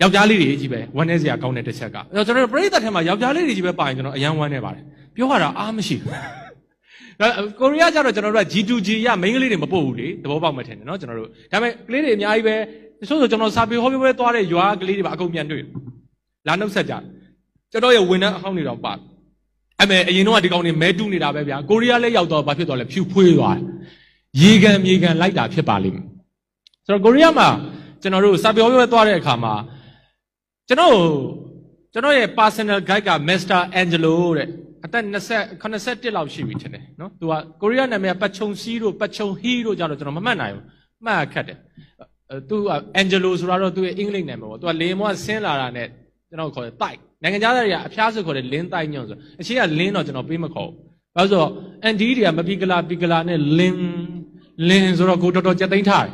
ယောက်ျားလေးတွေကြီးပဲဝမ်းနေစရာကောင်းတဲ့တစ်ချက်ကအဲကျွန်တော်တို့ပရိသတ်ထဲမှာယောက်ျားလေးတွေကြီးပဲပါရင်ကျွန်တော်အယံဝမ်းနေပါတယ်ပြောရတာအားမရှိဘူးကိုရီးယားကျတော့ကျွန်တော်တို့က G2G ရမိန်းကလေးတွေမပို့ဘူးလေသဘောပေါက်မှထင်တယ်နော်ကျွန်တော်တို့ဒါပေမဲ့ကလေးတွေအများကြီးပဲတချို့ဆိုကျွန်တော်စာပေဟောပြောပွဲသွားတဲ့ရွာကလေးတွေပါအကုန်ပြန်တွေ့လာနှုတ်ဆက်ကြကျွန်တော်ရဲ့ဝန်ထမ်းအဟောင်းတွေတော့ပါအဲ့မဲ့အရင်တော့ဒီကောင်တွေမဲတူးနေတာပဲဗျာကိုရီးယားလည်းရောက်တော့ဘာဖြစ်သွားလဲဖြူဖွေးသွားရေကန်မြေကန်လိုက်တာဖြစ်ပါလိမ့်မယ်ဆိုတော့ကိုရီးယားမှာကျွန်တော်တို့စာပေဟောပြောပွဲသွားတဲ့အခါမှာကျွန်တော်ကျွန်တော်ရဲ့ personal guide က Mr. Angelo တဲ့အသက်20 81လောက်ရှိပြီထင်တယ်နော်သူကကိုရီးယားနာမည်ပတ်ချုံစီးတို့ပတ်ချုံဟီးတို့ကြတော့ကျွန်တော်မမှတ်နိုင်ဘူးမှတ်ခက်တယ်သူကအန်ဂျလိုဆိုတာတော့သူရဲ့အင်္ဂလိပ်နာမည်ပေါ့သူကလေမောကဆင်းလာတာနဲ့ကျွန်တော်ခေါ်တယ်တိုက်နိုင်ငံသားတွေကအဖျားဆိုခေါ်တယ်လင်းတိုက်ညွန့်ဆိုအရှိကလင်းတော့ကျွန်တော်ပေးမခေါ်ဘူးဘာလို့ဆိုတော့အန်ဒီတွေကမပီကလာပီကလာနဲ့လင်းလင်းဆိုတော့ကိုတော်တော်ကြက်သိမ်းထားတယ်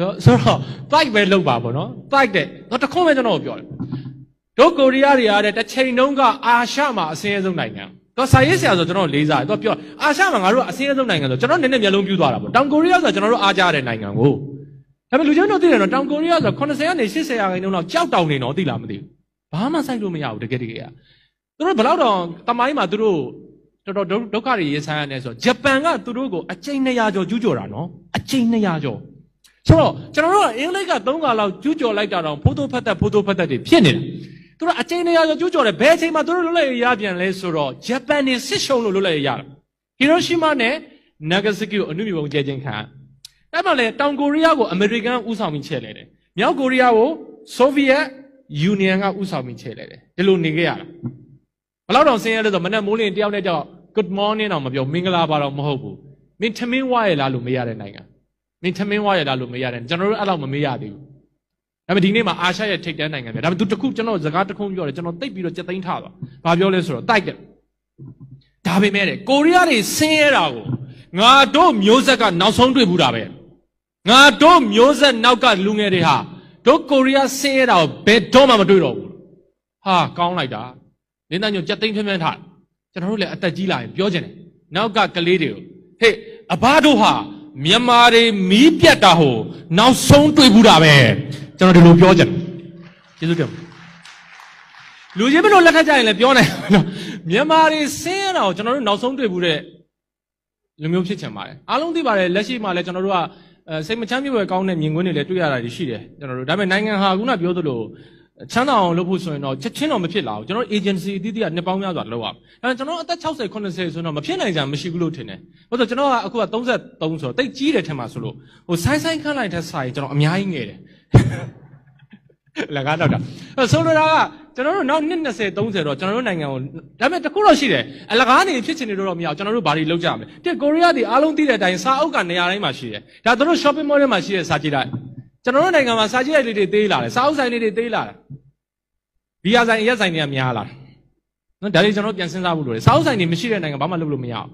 နော်ဆိုတော့တိုက်ပဲလုပ်ပါဗောနော်တိုက်တယ်တော့တခွန်းပဲကျွန်တော်ပြောတယ်တို့ကိုရီးယားတွေအားတဲ့တစ်ချိန်လုံးကအာရှမှာအစင်းအဆုံးနိုင်ငံတော့စာရေးဆရာဆိုကျွန်တော်လေးစားတယ်သူကပြောအာရှမှာငါတို့ကအစင်းအဆုံးနိုင်ငံဆိုကျွန်တော်နည်းနည်းမျက်လုံးပြူးသွားတာပေါ့တောင်ကိုရီးယားဆိုကျွန်တော်တို့အားကြတဲ့နိုင်ငံကိုဒါပေမဲ့လူချင်းတို့သိတယ်နော်တောင်ကိုရီးယားဆို80ကနေ80ရာခိုင်နှုန်းလောက်ကြောက်တောင်နေတော့သိလားမသိဘူးဘာမှစိုက်လို့မရဘူးတကယ်တကယ်ကသူတို့ဘလောက်တော့တမိုင်းမှာသူတို့တော်တော်ဒုက္ခတွေရင်ဆိုင်ရတယ်ဆိုတော့ဂျပန်ကသူတို့ကိုအကြိမ်200ကျော်ကျူးကျော်တာနော်အကြိမ်200ကျော်ဆိုတော့ကျွန်တော်တို့ကအင်္ဂလိပ်က3ခါလောက်ကျူးကျော်လိုက်တာတော့ဖိုးသိုးဖက်သက်ဖိုးသိုးဖက်သက်တွေဖြစ်နေတာသူတို့အချိန်နေရာဆိုကျူးကျော်တယ်ဘယ်အချိန်မှာသူတို့လွတ်လပ်ရေးရပြန်လဲဆိုတော့ဂျပန်နေစစ်ရှုံးလို့လွတ်လပ်ရေးရတယ်ဟီရိုရှီမာနဲ့နာဂါဆာကီကိုအနုမြုံကျဲခြင်းခံအဲ့မှာလဲတောင်ကိုရီးယားကိုအမေရိကန်ဥဆောင်ပြီးချဲ့လဲတယ်မြောက်ကိုရီးယားကိုဆိုဗီယက်ယူနီယံကဥဆောင်ပြီးချဲ့လဲတယ်ဒီလိုနေခဲ့ရတာဘလောက်တောင်ဆင်းရဲလဲဆိုတော့မနက်မိုးလင်းတယောက်နဲ့ကြောက် good morning တော့မပြောမင်္ဂလာပါတော့မဟုတ်ဘူးမင်းထမင်းဝရလားလို့မေးရတဲ့နိုင်ငံမင်းထမင်းဝရလားလို့မေးရတယ်ကျွန်တော်တို့အဲ့လောက်မမေးရသေးဘူးဒါပေမဲ့ဒီနေ့မှာအာရှရဲ့ထိပ်တန်းနိုင်ငံပဲဒါပေမဲ့သူတခုကျွန်တော်စကားတခုပြောတယ်ကျွန်တော်တိတ်ပြီးတော့ကြက်သိမ်းထားပါဘာပြောလဲဆိုတော့တိုက်တယ်ဒါပေမဲ့ကိုရီးယားတွေဆင်းရဲတာကိုငါတို့မျိုးဆက်ကနောက်ဆုံးတွေ့ဘူးတာပဲငါတို့မျိုးဆက်နောက်ကလူငယ်တွေဟာတို့ကိုရီးယားဆင်းရဲတာကိုဘယ်တော့မှမတွေ့တော့ဘူးဟာကောင်းလိုက်တာလင်းသားညိုကြက်သိမ်းဖြန်းဖြန်းထားကျွန်တော်တို့လည်းအသက်ကြီးလာရင်ပြောချင်တယ်နောက်ကကလေးတွေကိုဟေ့အဘတို့ဟာမြန်မာတွေမီးပြတ်တာဟိုနောက်ဆုံးတွေ့ဘူးတာပဲကျွန်တော်ဒီလိုပြောချင်တယ်ကျေးဇူးတင်ပါလူချင်းဘယ်လိုလက်ထပ်ကြရင်လည်းပြောနိုင်မှာနော်မြန်မာတွေဆင်းရတာကိုကျွန်တော်တို့နောက်ဆုံးတွေ့ဘူးတဲ့လူမျိုးဖြစ်ချင်ပါတယ်အားလုံးသိပါတယ်လက်ရှိမှာလည်းကျွန်တော်တို့ကစိတ်မချမ်းမြေ့ွယ်ကောင်းတဲ့မြင်ကွင်းတွေလည်းတွေ့ရတာရှိတယ်ကျွန်တော်တို့ဒါပေမဲ့နိုင်ငံဟာခုနပြောသလိုချမ်းသာအောင်လုပ်ဖို့ဆိုရင်တော့ချက်ချင်းတော့မဖြစ်လာဘူးကျွန်တော် agency အသီးသီးကနှစ်ပေါင်းများစွာလုပ်ရမယ်ဒါပေမဲ့ကျွန်တော်အသက်60 80ဆိုရင်တော့မဖြစ်နိုင်ကြမရှိဘူးလို့ထင်တယ်ဘာလို့ကျွန်တော်ကအခုက33ဆိုတော့တိတ်ကြီးတယ်ထင်ပါဆိုလို့ဟိုဆိုင်းဆိုင်းခန့်လိုက်တဲ့စာရင်ကျွန်တော်အများကြီးငယ်တယ်လကားတော့တာဆိုလိုတာကကျွန်တော်တို့နောက်20 30တော့ကျွန်တော်တို့နိုင်ငံကိုဒါပေမဲ့တခုတော့ရှိတယ်အလကားနေဖြစ်ချင်နေတော့မရအောင်ကျွန်တော်တို့ဘာတွေလုပ်ကြမလဲတက်ကိုရီးယားတွေအားလုံးသိတဲ့အတိုင်းစာအုပ်ကနေရာတိုင်းမှာရှိတယ်ဒါတို့ shopping mall တွေမှာရှိတဲ့စာကြည့်လိုက်ကျွန်တော်တို့နိုင်ငံမှာစာကြီးရိုက်လေးတွေသေးလာတယ်စာအုပ်ဆိုင်လေးတွေသေးလာတယ်ဘီယာဆိုင်အရက်ဆိုင်တွေကများလာတယ်နော်ဒါတွေကျွန်တော်ပြန်စဉ်းစားဖို့လိုတယ်စာအုပ်ဆိုင်တွေမရှိတဲ့နိုင်ငံဘာမှလုပ်လို့မရဘူး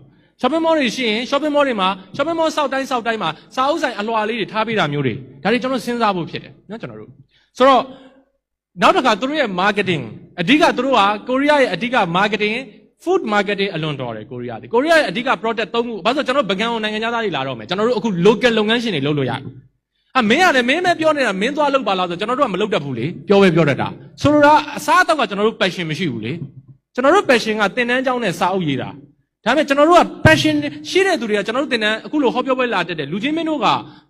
shopping mall တွေရှိရင် shopping mall တွေမှာ shopping mall စောက်တိုင်းစောက်တိုင်းမှာစာအုပ်ဆိုင်အလွှာလေးတွေထားပေးတာမျိုးတွေဒါတွေကျွန်တော်စဉ်းစားဖို့ဖြစ်တယ်နော်ကျွန်တော်တို့ဆိုတော့နောက်တစ်ခါသူတို့ရဲ့ marketing အဓိကသူတို့ဟာကိုရီးယားရဲ့အဓိက marketing food marketing အလွန်တော်တယ်ကိုရီးယားတွေကိုရီးယားရဲ့အဓိက product သုံးခုဘာလို့ဆိုကျွန်တော်ဗကန်အောင်နိုင်ငံသားတွေလာတော့မယ်ကျွန်တော်တို့အခု local လုပ်ငန်းရှင်တွေလုပ်လို့ရတယ်အမင်းကလည်းမင်းပဲပြောနေတာမင်းသွားလုပ်ပါလားဆိုကျွန်တော်တို့ကမလုပ်တတ်ဘူးလေပြောပဲပြောတတ်တာဆိုလိုတာအစားအသောက်ကကျွန်တော်တို့ passion မရှိဘူးလေကျွန်တော်တို့ passion ကသင်တန်းကျောင်းနဲ့စာအုပ်ရေးတာဒါပေမဲ့ကျွန်တော်တို့က passion ရှိတဲ့သူတွေကကျွန်တော်တို့သင်တန်းအခုလိုဟောပြောပွဲလာတက်တယ်လူချင်းမင်းတို့က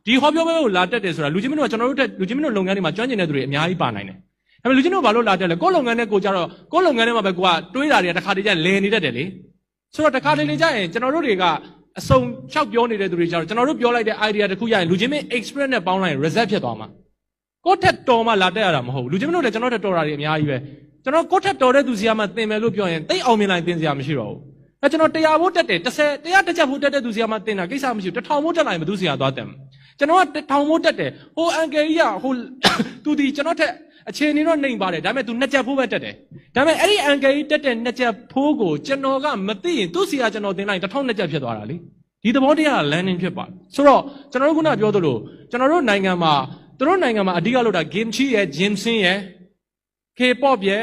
ဒီဟောပြောပွဲကိုလာတက်တယ်ဆိုတာလူချင်းမင်းတို့ကကျွန်တော်တို့လူချင်းမင်းတို့လုပ်ငန်းတွေမှာကျွမ်းကျင်တဲ့သူတွေအများကြီးပါနိုင်တယ်ဒါပေမဲ့လူချင်းတို့ဘာလို့လာတက်လဲကိုယ်လုပ်ငန်းနဲ့ကိုကြတော့ကိုယ်လုပ်ငန်းထဲမှာပဲကိုကတွေးတာတွေကတစ်ခါတည်းကျလည်နေတတ်တယ်လေဆိုတော့တစ်ခါတည်းလေကျရင်ကျွန်တော်တို့တွေကအစုံလျှောက်ပြောနေတဲ့သူတွေကြတော့ကျွန်တော်တို့ပြောလိုက်တဲ့ idea တခုရရင်လူချင်းမင်း experience နဲ့ပေါင်းလိုက်ရင် result ဖြစ်သွားမှာကိုယ့်ထက်တော်မှလာတက်ရတာမဟုတ်ဘူးလူချင်းမင်းတို့လည်းကျွန်တော်ထက်တော်တာတွေအများကြီးပဲကျွန်တော်ကိုယ့်ထက်တော်တဲ့သူစီကမှသင်မယ်လို့ပြောရင်တိတ်အောင်မြင်လိုက်သင်စရာမရှိတော့ဘူးအဲကျွန်တော်တရားဖို့တက်တယ်10တရားတစ်ချက်ဖို့တက်တဲ့သူစီကမှသင်တာကိစ္စမရှိဘူး1000ဖို့တက်လိုက်ရင်ဘယ်သူစီကသွားသင်ကျွန်တော်က1000ဖို့တက်တယ်ဟိုအန်ကယ်ကြီးကဟိုသူဒီကျွန်တော်ထက်အခြေအနေတော့နှိမ်ပါတယ်ဒါပေမဲ့ तू နှစ်ချက်ဖိုးပဲတက်တယ်ဒါပေမဲ့အဲ့ဒီအန်ကယ်ကြီးတက်တဲ့နှစ်ချက်ဖိုးကိုကျွန်တော်ကမသိရင်သူ့စီကကျွန်တော်တင်လိုက်တစ်ထောင်နှစ်ချက်ဖြစ်သွားတာလေဒီသဘောတရားက landing ဖြစ်ပါတယ်ဆိုတော့ကျွန်တော်တို့ခုနပြောသလိုကျွန်တော်တို့နိုင်ငံမှာတို့နိုင်ငံမှာအဓိကလို့တာ game ချီရယ် gym sin ရယ် K-pop ရယ်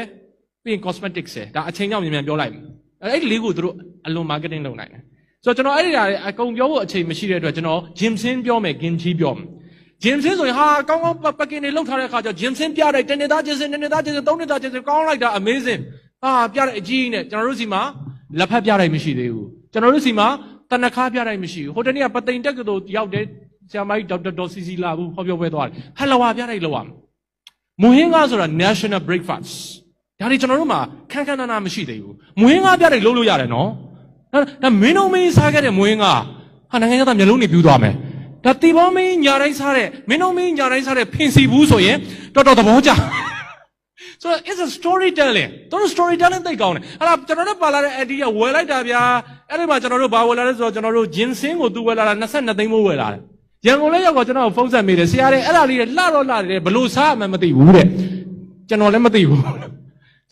ပြီးရင် cosmetics ရယ်ဒါအချိန်ကြောင့်မြန်မြန်ပြောလိုက်မယ်အဲ့ဒီလေးကိုတို့အလွန် marketing လုပ်နိုင်တယ်ဆိုတော့ကျွန်တော်အဲ့ဒီဓာတ်အကုန်ပြောဖို့အချိန်မရှိတဲ့အတွက်ကျွန်တော် gym sin ပြောမယ် game ချီပြောမယ်ဂျင်ဆင်းဆိုရင်ဟာကောင်းကောင်းပကင်တွေလောက်ထားတဲ့အခါကျဂျင်ဆင်းပြလိုက်တနေသားဂျင်ဆင်းနေနေသားဂျင်ဆင်းသုံးနေသားဂျင်ဆင်းကောင်းလိုက်တာ amazing ဟာပြတဲ့အကြီးနဲ့ကျွန်တော်တို့စီမှာလက်ဖက်ပြတိုက်မရှိသေးဘူးကျွန်တော်တို့စီမှာတနခါပြတိုက်မရှိဘူးဟိုတနေ့ကပသိမ်တက်ကတော်ရောက်တယ်ဆရာမကြီးဒေါက်တာဒေါ်စီစီလာဘူးဟောပြောပွဲသွားတယ်ဟလဝါပြတိုက်လောက်ရမယ်မွဟင်းကဆိုတာ national breakfast ဒါတွေကျွန်တော်တို့မှာခက်ခက်နာနာမရှိသေးဘူးမွဟင်းကပြတိုက်လုပ်လို့ရတယ်နော်ဒါမင်းတို့မင်းစားခဲ့တဲ့မွဟင်းကဟာနိုင်ငံခြားသားမျိုးလုံးနေပြူးသွားမယ်ဒါတီဘောမင်းညာတိုင်းစားတဲ့မင်းတို့မင်းညာတိုင်းစားတဲ့ဖင်စီဘူးဆိုရင်တော်တော်သဘောကျဆိုတော့ it's a storytelling သူတို့ storytelling သိကောင်းတယ်အဲ့ဒါကျွန်တော်တို့ပါလာတဲ့ idea ဝယ်လိုက်တာဗျာအဲ့ဒီမှာကျွန်တော်တို့ဘာဝယ်လာလဲဆိုတော့ကျွန်တော်တို့ ginseng ကိုသူဝယ်လာတာ22သိန်းမိုးဝယ်လာတယ်ရန်ကုန်လည်းရောက်တော့ကျွန်တော်ဖုန်းဆက်မိတယ်ဆရာတဲ့အဲ့ဒါလေးလှတော့လှတယ်ဘလို့စားမှမသိဘူးတဲ့ကျွန်တော်လည်းမသိဘူး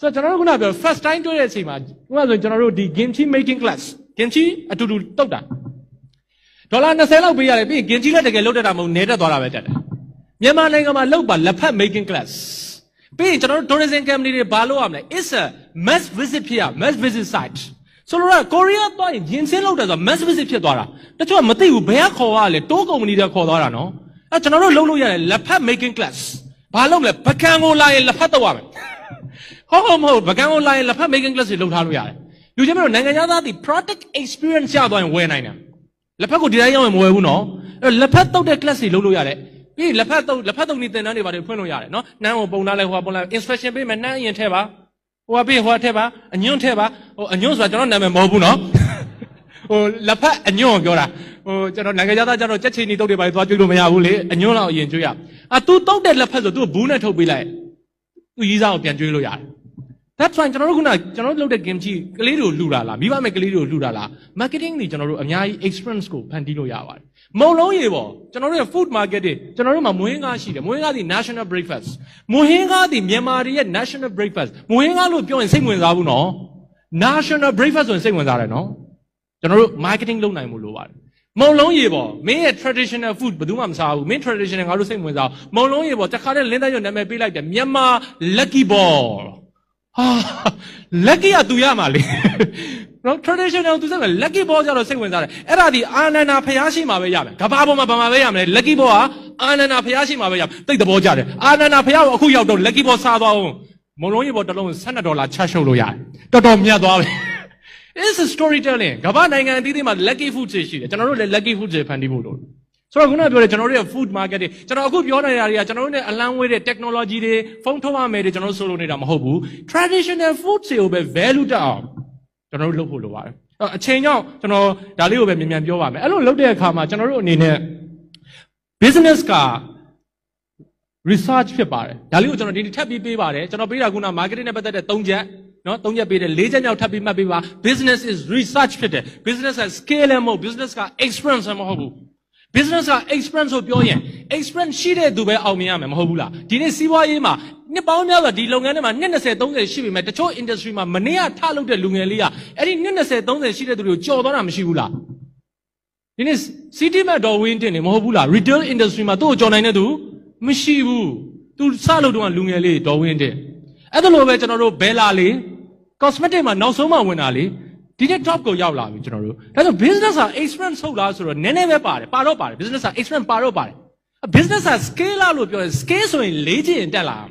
ဆိုတော့ကျွန်တော်တို့ခုနပြော first time တွေ့တဲ့အချိန်မှာခုနဆိုကျွန်တော်တို့ဒီ kimchi making class kimchi အတူတူတုတ်တာဒေါ်လာ20လောက်ပေးရတယ်ပြီးရင်ဂင်ကြီးလက်တကယ်လုတ်တက်တာမဟုတ်နေတက်သွားတာပဲတက်တယ်မြန်မာနိုင်ငံမှာလုတ်ပါလက်ဖက် making class ပြီးရင်ကျွန်တော်တို့ tourism company တွေဘာလုပ်ရမလဲ it's a mass visit ဖြစ်ရ mass visit site ဆိုလိုတာကိုရီးယားသွားရင်ဂျင်ဆင်းလောက်တယ်ဆိုတာ mass visit ဖြစ်သွားတာတချို့ကမသိဘူးဘယ်ကခေါ်ရလဲတိုးကုမ္ပဏီတွေခေါ်သွားတာနော်အဲကျွန်တော်တို့လုပ်လို့ရတယ်လက်ဖက် making class ဘာလုပ်မလဲပကံကိုလာရင်လက်ဖက်တော့ရမယ်ဟုတ်ဟုတ်မဟုတ်ပကံကိုလာရင်လက်ဖက် making class တွေလုပ်ထားလို့ရတယ်လူချင်းမျိုးနိုင်ငံသားတွေ product experience ရသွားရင်ဝယ်နိုင်တယ်လက်ဖက်ကိုဒီတိုင်းရောက်ရင်မဝယ်ဘူးနော်အဲ့လက်ဖက်တုပ်တဲ့ class တွေလုပ်လို့ရတယ်ပြီးလက်ဖက်တုပ်လက်ဖက်တုပ်နေသင်တန်းတွေပါတယ်ဖွင့်လို့ရတယ်နော်နှမ်းကိုပုံထားလိုက်ဟိုကပုံလိုက် instruction ပေးမယ်နှမ်းအရင်ထဲပါဟိုကပေးဟိုကထဲပါအညွန့်ထဲပါဟိုအညွန့်ဆိုတာကျွန်တော်နာမည်မဟုတ်ဘူးနော်ဟိုလက်ဖက်အညွန့်ပြောတာဟိုကျွန်တော်နိုင်ငံသားကျတော့ကြက်ချီနီတုပ်တွေပါတယ်သွားကျွေးလို့မရဘူးလေအညွန့်တော့အရင်ကျွေးရအာ तू တုပ်တဲ့လက်ဖက်ဆို तू ဘူးနဲ့ထုတ်ပေးလိုက်သူရီးစားကိုပြန်ကျွေးလို့ရတယ် that's why ကျွန်တော်တို့ခုနကျွန်တော်တို့လုပ်တဲ့ game ကြီးကလေးတွေကိုလှူတာလားမိဘမဲ့ကလေးတွေကိုလှူတာလား marketing တွေကျွန်တော်တို့အများကြီး experience ကိုဖန်တီးလို့ရပါတယ်မုံလုံးရေပေါ့ကျွန်တော်တို့ရဲ့ food market တွေကျွန်တော်တို့မှာမွေးဟင်းကားရှိတယ်မွေးဟင်းကားဒီ national breakfast မွေးဟင်းကားဒီမြန်မာတွေရဲ့ national breakfast မွေးဟင်းကားလို့ပြောရင်စိတ်ဝင်စားဘူးနော် national breakfast ဆိုရင်စိတ်ဝင်စားတယ်နော်ကျွန်တော်တို့ marketing လုပ်နိုင်မှုလိုပါတယ်မုံလုံးရေပေါ့မင်းရဲ့ traditional food ဘယ်သူမှမစားဘူးမင်း traditional ငါတို့စိတ်ဝင်စားမုံလုံးရေပေါ့တခါတည်းလင်းသားရွတ်နာမည်ပေးလိုက်တယ်မြန်မာ lucky ball ဟာလက်ကီကသူရမှာလေနော် traditional သူစက်ကလက်ကီဘောကြတော့စိတ်ဝင်စားတယ်အဲ့ဒါဒီအာနန္ဒာဖျားရှိမှာပဲရမယ်ကဘာပေါ်မှာဘာမှာပဲရမယ်လက်ကီဘောကအာနန္ဒာဖျားရှိမှာပဲရမယ်တိတ်သဘောကြတယ်အာနန္ဒာဖျားကိုအခုရောက်တော့လက်ကီဘောစားသွားအောင်မုံလုံးရေဘောတစ်လုံး12ဒေါ်လာချရှုပ်လို့ရတယ်တော်တော်မြတ်သွားပြီ is a storytelling ကမ္ဘာနိုင်ငံအသီးသီးမှာ lucky food တွေရှိတယ်ကျွန်တော်တို့လည်း lucky food တွေဖန်တီးဖို့လုပ်တယ်ဆိုတော့ခုနပြောတဲ့ကျွန်တော်တို့ရဲ့ food market တွေကျွန်တော်အခုပြောနေတာတွေကကျွန်တော်တို့နဲ့အလန်းဝေးတဲ့ technology တွေဖုန်းထုတ်ရမယ်တွေကျွန်တော်တို့ဆိုလိုနေတာမဟုတ်ဘူး traditional food တွေကိုပဲ value တက်အောင်ကျွန်တော်တို့လုပ်ဖို့လိုပါတယ်အချိန်ကြောင့်ကျွန်တော်ဒါလေးကိုပဲမြန်မြန်ပြောပါမယ်အဲ့လိုလုပ်တဲ့အခါမှာကျွန်တော်တို့အနေနဲ့ business က research ဖြစ်ပါတယ်ဒါလေးကိုကျွန်တော်ဒီထပ်ပြီးပေးပါတယ်ကျွန်တော်ပေးတာကက marketing နဲ့ပတ်သက်တဲ့၃ချက်နော်၃ချက်ပေးတယ်၄ချက်မြောက်ထပ်ပြီးမှတ်ပေးပါ business is research ဖြစ်တယ် business က scale လည်းမဟုတ် business က experience လည်းမဟုတ်ဘူး business က experience ဆိုပြောရင် experience ရှိတဲ့သူပဲအောင်မြင်ရမယ်မဟုတ်ဘူးလားဒီနေ့စီးပွားရေးမှာနှစ်ပေါင်းများစွာဒီလုပ်ငန်းထဲမှာနှစ်20 30ရှိပြီမဲ့တချို့ industry မှာမနေ့ကထလုပ်တဲ့လူငယ်လေးကအဲ့ဒီနှစ်20 30ရှိတဲ့သူတွေကိုကြော်သွားတာမရှိဘူးလားဒီနေ့ city map တော်ဝင်းတင်နေမဟုတ်ဘူးလား retail industry မှာသူ့ကိုကြော်နိုင်တဲ့သူမရှိဘူးသူစလုပ်တော့လူငယ်လေးတော်ဝင်းတင်အဲ့ဒါလိုပဲကျွန်တော်တို့ဘဲလာလေး cosmetic မှာနောက်ဆုံးမှဝင်တာလေးဒီနေ့ top ကိုရောက်လာပြီကျွန်တော်တို့ဒါဆို business ဟာ experience ဟုတ်လားဆိုတော့နည်းနည်းပဲပါတယ်ပါတော့ပါတယ် business ဟာ experience ပါတော့ပါတယ် business ဟာ scale လို့ပြောရင် scale ဆိုရင်၄ချက်ရင်တက်လာမှာ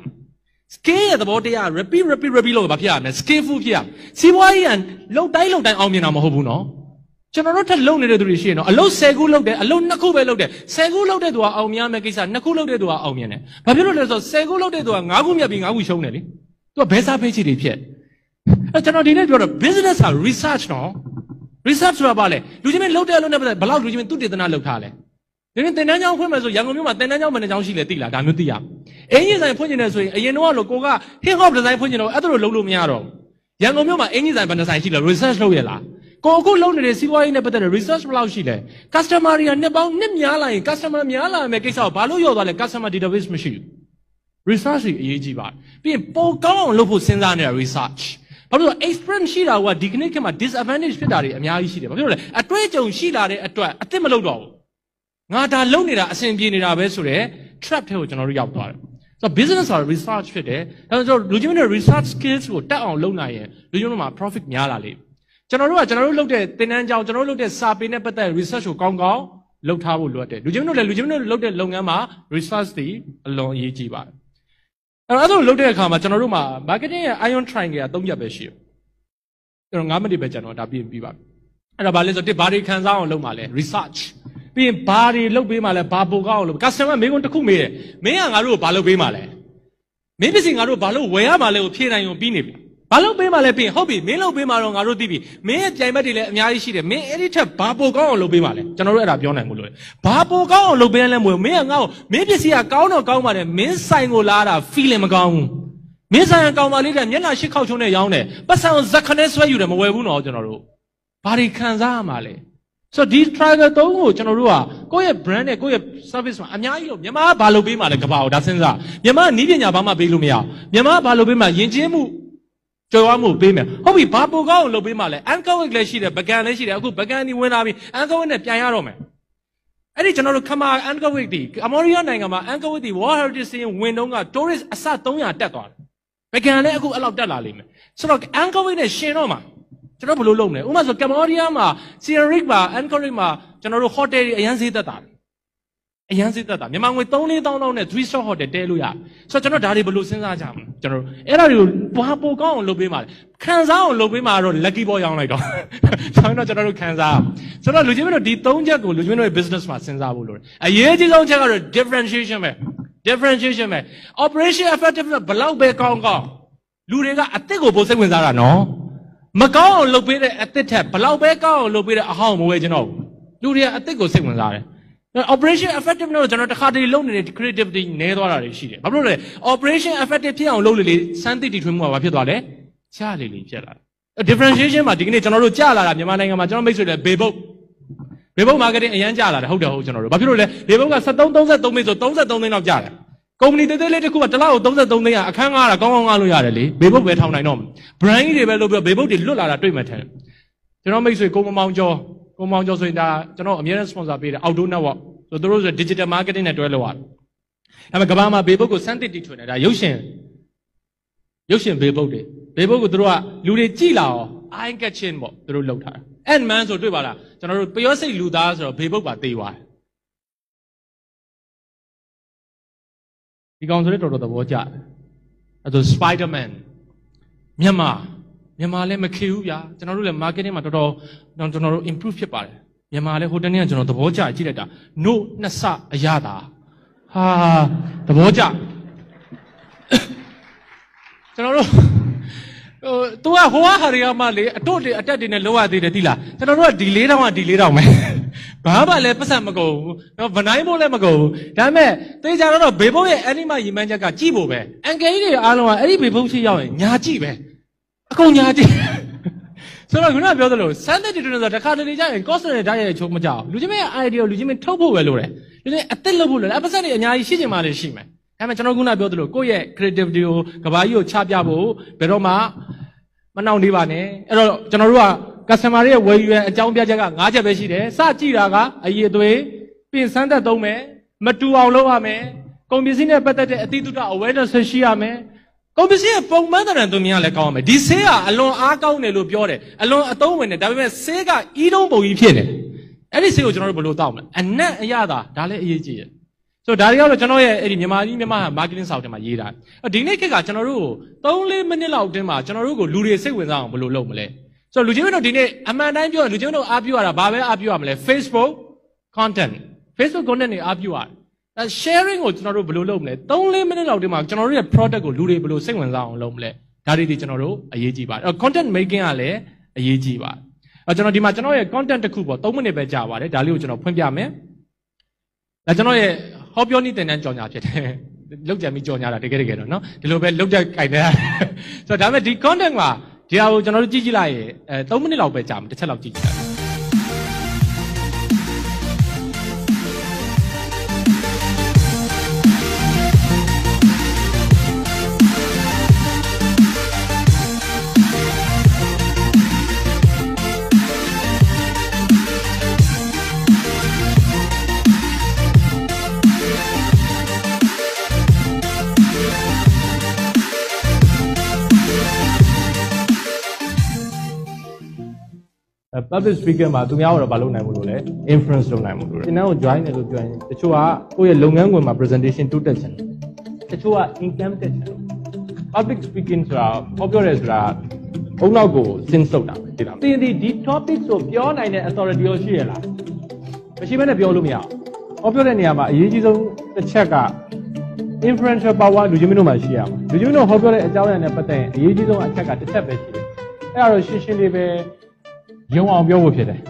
scale ရဲ့သဘောတရား repeat repeat repeat လို့ဘာဖြစ်ရမလဲ scaleful ဖြစ်ရမယ်စီးပွားရေးကလုံတိုင်းလုံတိုင်းအောင်မြင်တာမဟုတ်ဘူးနော်ကျွန်တော်တို့ထက်လုံနေတဲ့သူတွေရှိရင်တော့အလုပ်10ခုလုပ်တယ်အလုပ်2ခုပဲလုပ်တယ်10ခုလုပ်တဲ့သူကအောင်မြင်မယ်ကိစ္စ2ခုလုပ်တဲ့သူကအောင်မြင်တယ်ဘာဖြစ်လို့လဲဆိုတော့10ခုလုပ်တဲ့သူက9ခုမြတ်ပြီး9ခုရှုံးတယ်လေသူကဘယ်စားဖေးချီတွေဖြစ်အဲကျွန်တော်ဒီနေ့ပြောတော့ business ဟာ research နော် research ဆိုတာဘာလဲလူချင်းမင်းလှုပ်တဲ့အလုပ်နဲ့ပတ်သက်ဘယ်လောက်လူချင်းမင်းသူတည်တနာလှုပ်ထားလဲဒီနေ့တင်တန်းကျောင်းဖွင့်မယ်ဆိုရန်ကုန်မြို့မှာတင်တန်းကျောင်းမနေ့ကျောင်းရှိလဲသိလားဒါမျိုးသိရအင်ကြီးဆိုင်ဖွင့်နေတယ်ဆိုရင်အရင်တော့လို့ကိုက hip hop design ဖွင့်နေတော့အဲ့ဒါလိုလုပ်လို့မရတော့ရန်ကုန်မြို့မှာအင်ကြီးဆိုင်ဘယ်နှဆိုင်ရှိလဲ research လုပ်ရလားကိုအခုလုပ်နေတဲ့စီးပွားရေးနဲ့ပတ်သက်တဲ့ research ဘယ်လောက်ရှိလဲ customer တွေကနှစ်ပေါင်းနှစ်များလာရင် customer များလာမယ်ကိစ္စကိုဘာလို့ရောသွားလဲ customer database မရှိဘူး research ကြီးအရေးကြီးပါတယ်ပြီးရင်ပိုကောင်းအောင်လုပ်ဖို့စဉ်းစားနေတာ research ဘာလို့လဲ experience ရှိတာကဒီကနေ့ခေတ်မှာ disadvantage ဖြစ်တာတွေအများကြီးရှိတယ်ဘာဖြစ်လို့လဲအတွေ့အကြုံရှိလာတဲ့အတွက်အစ်စ်မလုပ်တော့ဘူးငါဒါလုံနေတာအဆင်ပြေနေတာပဲဆိုတော့ trap ထဲကိုကျွန်တော်တို့ရောက်သွားတယ်ဆိုတော့ business ဆိုတာ research ဖြစ်တယ်ဒါဆိုကျွန်တော်လူချင်းတွေ research skills ကိုတက်အောင် လုပ်နိုင်ရင်လူချင်းတို့မှာ profit များလာလိမ့်ကျွန်တော်တို့ကကျွန်တော်တို့လုပ်တဲ့သင်တန်းကြောင်းကျွန်တော်တို့လုပ်တဲ့စာပေနဲ့ပတ်သက် research ကိုကောင်းကောင်းလုပ်ထားဖို့လိုအပ်တယ်လူချင်းတို့လည်းလူချင်းတို့လုပ်တဲ့လုပ်ငန်းမှာ research တွေအလွန်အရေးကြီးပါတယ်အဲ့တော့အဲ့လိုလုပ်တဲ့အခါမှာကျွန်တော်တို့မှာ marketing ရဲ့ iron triangle က၃ရက်ပဲရှိတယ်ကျွန်တော်၅မိနစ်ပဲကျွန်တော်ဒါပြင်ပြီးပါပြီအဲ့တော့ဗာလဲဆိုတစ်ဘာတွေခန်းစားအောင်လုပ်မှာလဲ research ပြီးရင်ဘာတွေလုပ်ပေးမှာလဲဘာပိုကောင်းအောင်လုပ် customer မေးခွန်းတစ်ခုမေးတယ်မင်းကငါတို့ကိုဘာလုပ်ပေးမှာလဲမင်းပစ္စည်းငါတို့ဘာလို့ဝယ်ရမှာလဲကိုဖြေနိုင်ုံပြီးနေပြီဘာလို့ပေးမှလဲပြင်ဟုတ်ပြီမင်းလုပ်ပေးမှတော့ငါတို့သိပြီမင်းရဲ့ပြိုင်ဘက်တွေလည်းအများကြီးရှိတယ်မင်းအဲ့ဒီထက်ဘာပိုကောင်းအောင်လုပ်ပေးမှလဲကျွန်တော်တို့အဲ့ဒါပြောနိုင်မှုလို့ဘာပိုကောင်းအောင်လုပ်ပေးရလဲမွေမင်းကငါ့ကိုမင်းပစ္စည်းကကောင်းတော့ကောင်းပါတယ်မင်းဆိုင်ကိုလာတာ feeling မကောင်းဘူးမင်းဆိုင်ကကောင်းပါလေတဲ့မျက်နှာရှစ်ခေါက်ချုံနဲ့ရောင်းတယ်ပတ်စံဇက်ခနဲ့ဆွဲယူတယ်မဝယ်ဘူးတော့ကျွန်တော်တို့ဘာတွေခံစားရမှာလဲဆိုတော့ဒီ struggle သုံးကိုကျွန်တော်တို့ကကိုယ့်ရဲ့ brand နဲ့ကိုယ့်ရဲ့ service မှာအများကြီးလို့မြန်မာကဘာလုပ်ပေးမှလဲကဘာကိုဒါစဉ်းစားမြန်မာကနီးပညာဘာမှပေးလို့မရအောင်မြန်မာကဘာလုပ်ပေးမှယဉ်ကျေးမှုကြွယ်ဝမှုပေးမယ်ဟုတ်ပြီဘာပိုကောင်းအောင်လုပ်ပေးမှလဲအန်ကောက်ဝစ်လည်းရှိတယ်ပကံလည်းရှိတယ်အခုပကံဒီဝင်လာပြီအန်ကောက်ဝစ်နဲ့ပြန်ရတော့မယ်အဲ့ဒီကျွန်တော်တို့ခမာအန်ကောက်ဝစ်ဒီအမေရိကနိုင်ငံမှာအန်ကောက်ဝစ်ဒီ World Heritage Site ဝင်တုန်းက tourist အဆ300တက်သွားတယ်ပကံလည်းအခုအဲ့လောက်တက်လာလိမ့်မယ်ဆိုတော့အန်ကောက်ဝစ်နဲ့ရှင်တော့မှာကျွန်တော်ဘယ်လိုလုပ်မလဲဥပမာဆိုကမ္ဘောဒီးယားမှာ Siem Reap မှာ Angkor မှာကျွန်တော်တို့ hotel တွေအရင်ဈေးသက်တာတယ်အရန်စိတ်သက်သာမြန်မာငွေ3000တောင်းလောက်နဲ့3 shot hotel တဲလို့ရဆိုတော့ကျွန်တော်ဒါတွေဘယ်လိုစဉ်းစားကြမလဲကျွန်တော်အဲ့ဒါတွေကိုဘွားပိုကောင်းအောင်လုပ်ပေးပါခံစားအောင်လုပ်ပေးမှာတော့ lucky boy ရောင်းလိုက်တော့ဆောင်းတော့ကျွန်တော်တို့ခံစားဆိုတော့လူချင်းမတို့ဒီ3ချက်ကိုလူချင်းတို့ရဲ့ business မှာစဉ်းစားဖို့လိုတယ်အရေးကြီးဆုံးချက်ကတော့ differentiation ပဲ differentiation ပဲ operation effectiveness ဘလောက်ပဲကောင်းကောင်းလူတွေကအစ်စ်ကိုပိုစိတ်ဝင်စားတာနော်မကောင်းအောင်လုပ်ပေးတဲ့အစ်စ်ထက်ဘလောက်ပဲကောင်းအောင်လုပ်ပေးတဲ့အဟောင်းမဝဲကျွန်တော်လူတွေကအစ်စ်ကိုစိတ်ဝင်စားတယ် operation effective တော့ကျွန်တော်တစ်ခါတလေလုပ်နေတဲ့ creativity နည်းသွားတာတွေရှိတယ်ဘာဖြစ်လို့လဲ operation effective ဖြစ်အောင်လုပ်လေလေစမ်းသစ်တီထွင်းမှုကဘာဖြစ်သွားလဲကျလေလေဖြစ်လာ differentiation မှာဒီကနေ့ကျွန်တော်တို့ကျလာတာမြန်မာနိုင်ငံမှာကျွန်တော်မိတ်ဆွေတွေဘေဘုတ်ဘေဘုတ် marketing အရန်ကျလာတယ်ဟုတ်တယ်ဟုတ်ကျွန်တော်တို့ဘာဖြစ်လို့လဲဘေဘုတ်က73 33မိတ်ဆို33သိန်းလောက်ကျတယ်ကုမ္ပဏီသေးသေးလေးတစ်ခုကတစ်လောက်ကို33သိန်းရအခန်းငှားတာကောင်းကောင်းငှားလို့ရတယ်လေဘေဘုတ်ပဲထောင်နိုင်တော့မယ် brand တွေပဲလုပ်ပြီးဘေဘုတ်တွေလွတ်လာတာတွေ့မှထင်ကျွန်တော်မိတ်ဆွေကိုမမောင်ကျော်ကိုမောင်ကျော်ဆိုရင်ဒါကျွန်တော်အများနဲ့ sponsor ပေးတယ် outdoor network ဆိုတော့တို့ဆို digital marketing နဲ့တွဲလုပ်ရတယ်ဒါပေမဲ့ကမ္ဘာမှာ Facebook ကိုစမ်းသစ်တီထွင်တယ်ဒါရုပ်ရှင်ရုပ်ရှင် Facebook တွေ Facebook ကိုတို့ကလူတွေကြည်လာအောင် eye catching ပေါ့တို့လုပ်ထားတာ and man ဆိုတွေ့ပါလားကျွန်တော်တို့ပျောစိတ်လူသားဆိုတော့ Facebook ပါသေးသွားတယ်ဒီကောင်ဆိုလည်းတော်တော်သဘောကျတယ်အဲဆို Spiderman မြန်မာမြန်မာလည်းမခေဘူးဗျာကျွန်တော်တို့လည်း marketing မှာတော်တော်ကျွန်တော်တို့ improve ဖြစ်ပါတယ်မြန်မာလည်းဟိုတနေ့ကကျွန်တော်သဘောကျကြည့်လိုက်တာ no နှစ်ဆအရသာဟာသဘောကျကျွန်တော်တို့ဟိုသူကဟိုကဟာတွေကမှလေအတို့တွေအတက်တွေနဲ့လောက်ရသေးတယ်တိလားကျွန်တော်တို့ကဒီ၄တောင်ကဒီ၄တောင်ပဲဘာမှလည်းပတ်စံမကုန်ဘူးနော်ဗနိုင်းဖို့လည်းမကုန်ဘူးဒါပေမဲ့သေချာတော့ဘေဘုတ်ရဲ့အဲ့ဒီမှရီမန်းချက်ကကြည့်ဖို့ပဲအန်ကယ်ကြီးတွေအားလုံးကအဲ့ဒီဘေဘုတ်ရှိရောက်ရင်ညာကြည့်ပဲအကုန်ညာကြည့်ဆိုတော့ခုနကပြောသလို sensitive ဆိုတာတခါတလေကြာရင် cost နဲ့ဓာတ်ရိုက်ချုပ်မကြဘူးလူချင်းမရဲ့ idea ကိုလူချင်းမထုတ်ဖို့ပဲလိုတယ်လူချင်းအစ်စ်လုပ်ဖို့လိုတယ် episode တွေအများကြီးရှိချင်မှလည်းရှိမယ်ဒါပေမဲ့ကျွန်တော်ခုနပြောသလိုကိုယ့်ရဲ့ creativity ကိုကဘာကြီးကိုချပြဖို့ဘယ်တော့မှမနှောင့်နှေးပါနဲ့အဲ့တော့ကျွန်တော်တို့က customer ရဲ့ဝယ်ယူရန်အကြောင်းပြချက်က၅ချက်ပဲရှိတယ်စကြည့်တာကအရေးအသွေးပြင်ဆန်းတတ်သုံးမယ်မတူအောင်လုပ်ရမယ်ကုန်ပစ္စည်းနဲ့ပတ်သက်တဲ့အသိတုတ awareness ရှိရမယ်ကုန်ပစ္စည်းကပုံမှန်တရံသူမြင်ရလဲကောင်းအောင်မယ်ဒီဆေးကအလွန်အားကောင်းတယ်လို့ပြောတယ်အလွန်အသုံးဝင်တယ်ဒါပေမဲ့ဆေးကအီးတုံးပုံကြီးဖြစ်နေအဲ့ဒီဆေးကိုကျွန်တော်တို့ဘယ်လိုတောက်မလဲအနက်အရသာဒါလည်းအရေးကြီးတယ်ဆိုတော့ဒါတွေကတော့ကျွန်တော်ရဲ့အဲ့ဒီမြန်မာကြီးမြန်မာ marketing ဆောက်ထဲမှာရေးတာဒီနေ့ခေတ်ကကျွန်တော်တို့ကို3-4မိနစ်လောက်အတွင်းမှာကျွန်တော်တို့ကိုလူတွေစိတ်ဝင်စားအောင်ဘယ်လိုလုပ်မလဲဆိုတော့လူချင်းတို့ဒီနေ့အမှန်တိုင်းပြောရင်လူချင်းတို့အားပြုရတာဘာပဲအားပြုရမလဲ Facebook content Facebook content တွေအားပြုရတယ်ဒါ sharing ကိုကျွန်တော်တို့ဘယ်လိုလုပ်မလဲ3-4မိနစ်လောက်ဒီမှာကျွန်တော်တို့ရဲ့ product ကိုလူတွေဘယ်လိုစိတ်ဝင်စားအောင်လုပ်မလဲဒါတွေဒီကျွန်တော်တို့အရေးကြီးပါတယ် content making ကလည်းအရေးကြီးပါတယ်အဲကျွန်တော်ဒီမှာကျွန်တော်ရဲ့ content တစ်ခုပေါ့3မိနစ်ပဲကြာပါတယ်ဒါလေးကိုကျွန်တော်ဖွင့်ပြမယ်ဒါကျွန်တော်ရဲ့ဟောပြောနည်းသင်တန်းကြော်ညာဖြစ်တယ်လောက်ကြံပြီးကြော်ညာတာတကယ်တကယ်တော့နော်ဒီလိုပဲလောက်တဲ့ကြိုင်နေတာဆိုတော့ဒါပေမဲ့ဒီ content ကဒီဟာကိုကျွန်တော်တို့ကြည့်ကြည့်လိုက်ရင်အဲ3မိနစ်လောက်ပဲကြာမှာတစ်ချက်လောက်ကြည့်ကြည့် public speaker မှာသူများကတော့မလုပ်နိုင်ဘူးလို့လဲ influence လုပ်နိုင်ဘူးလို့သင်တန်းကို join တယ်လို့ပြောရင်တချို့ကကိုယ့်ရဲ့လုပ်ငန်းခွင်မှာ presentation တိုးတက်ချင်တယ်တချို့က income တက်ချင်တယ် public speaking ဆိုတာပေါ်ပြောတယ်ဆိုတာဘုံနောက်ကိုစဉ်းစုပ်တာပဲဒီလားသင်ဒီဒီ topic ဆိုပြောနိုင်တဲ့ authority ရောရှိရလားမရှိဘဲနဲ့ပြောလို့မရဘူးပေါ်ပြောတဲ့နေရာမှာအရေးကြီးဆုံးတစ်ချက်က influential power လူချင်းမင်းတို့မှာရှိရမှာလူချင်းမင်းတို့ဟောပြောတဲ့အကြောင်းအရာနဲ့ပတ်သက်ရင်အရေးကြီးဆုံးအချက်ကတစ်ချက်ပဲရှိတယ်အဲ့ဒါတော့ရှင်းရှင်းလေးပဲယုံအောင်ပြောဖို့ဖြစ်တယ်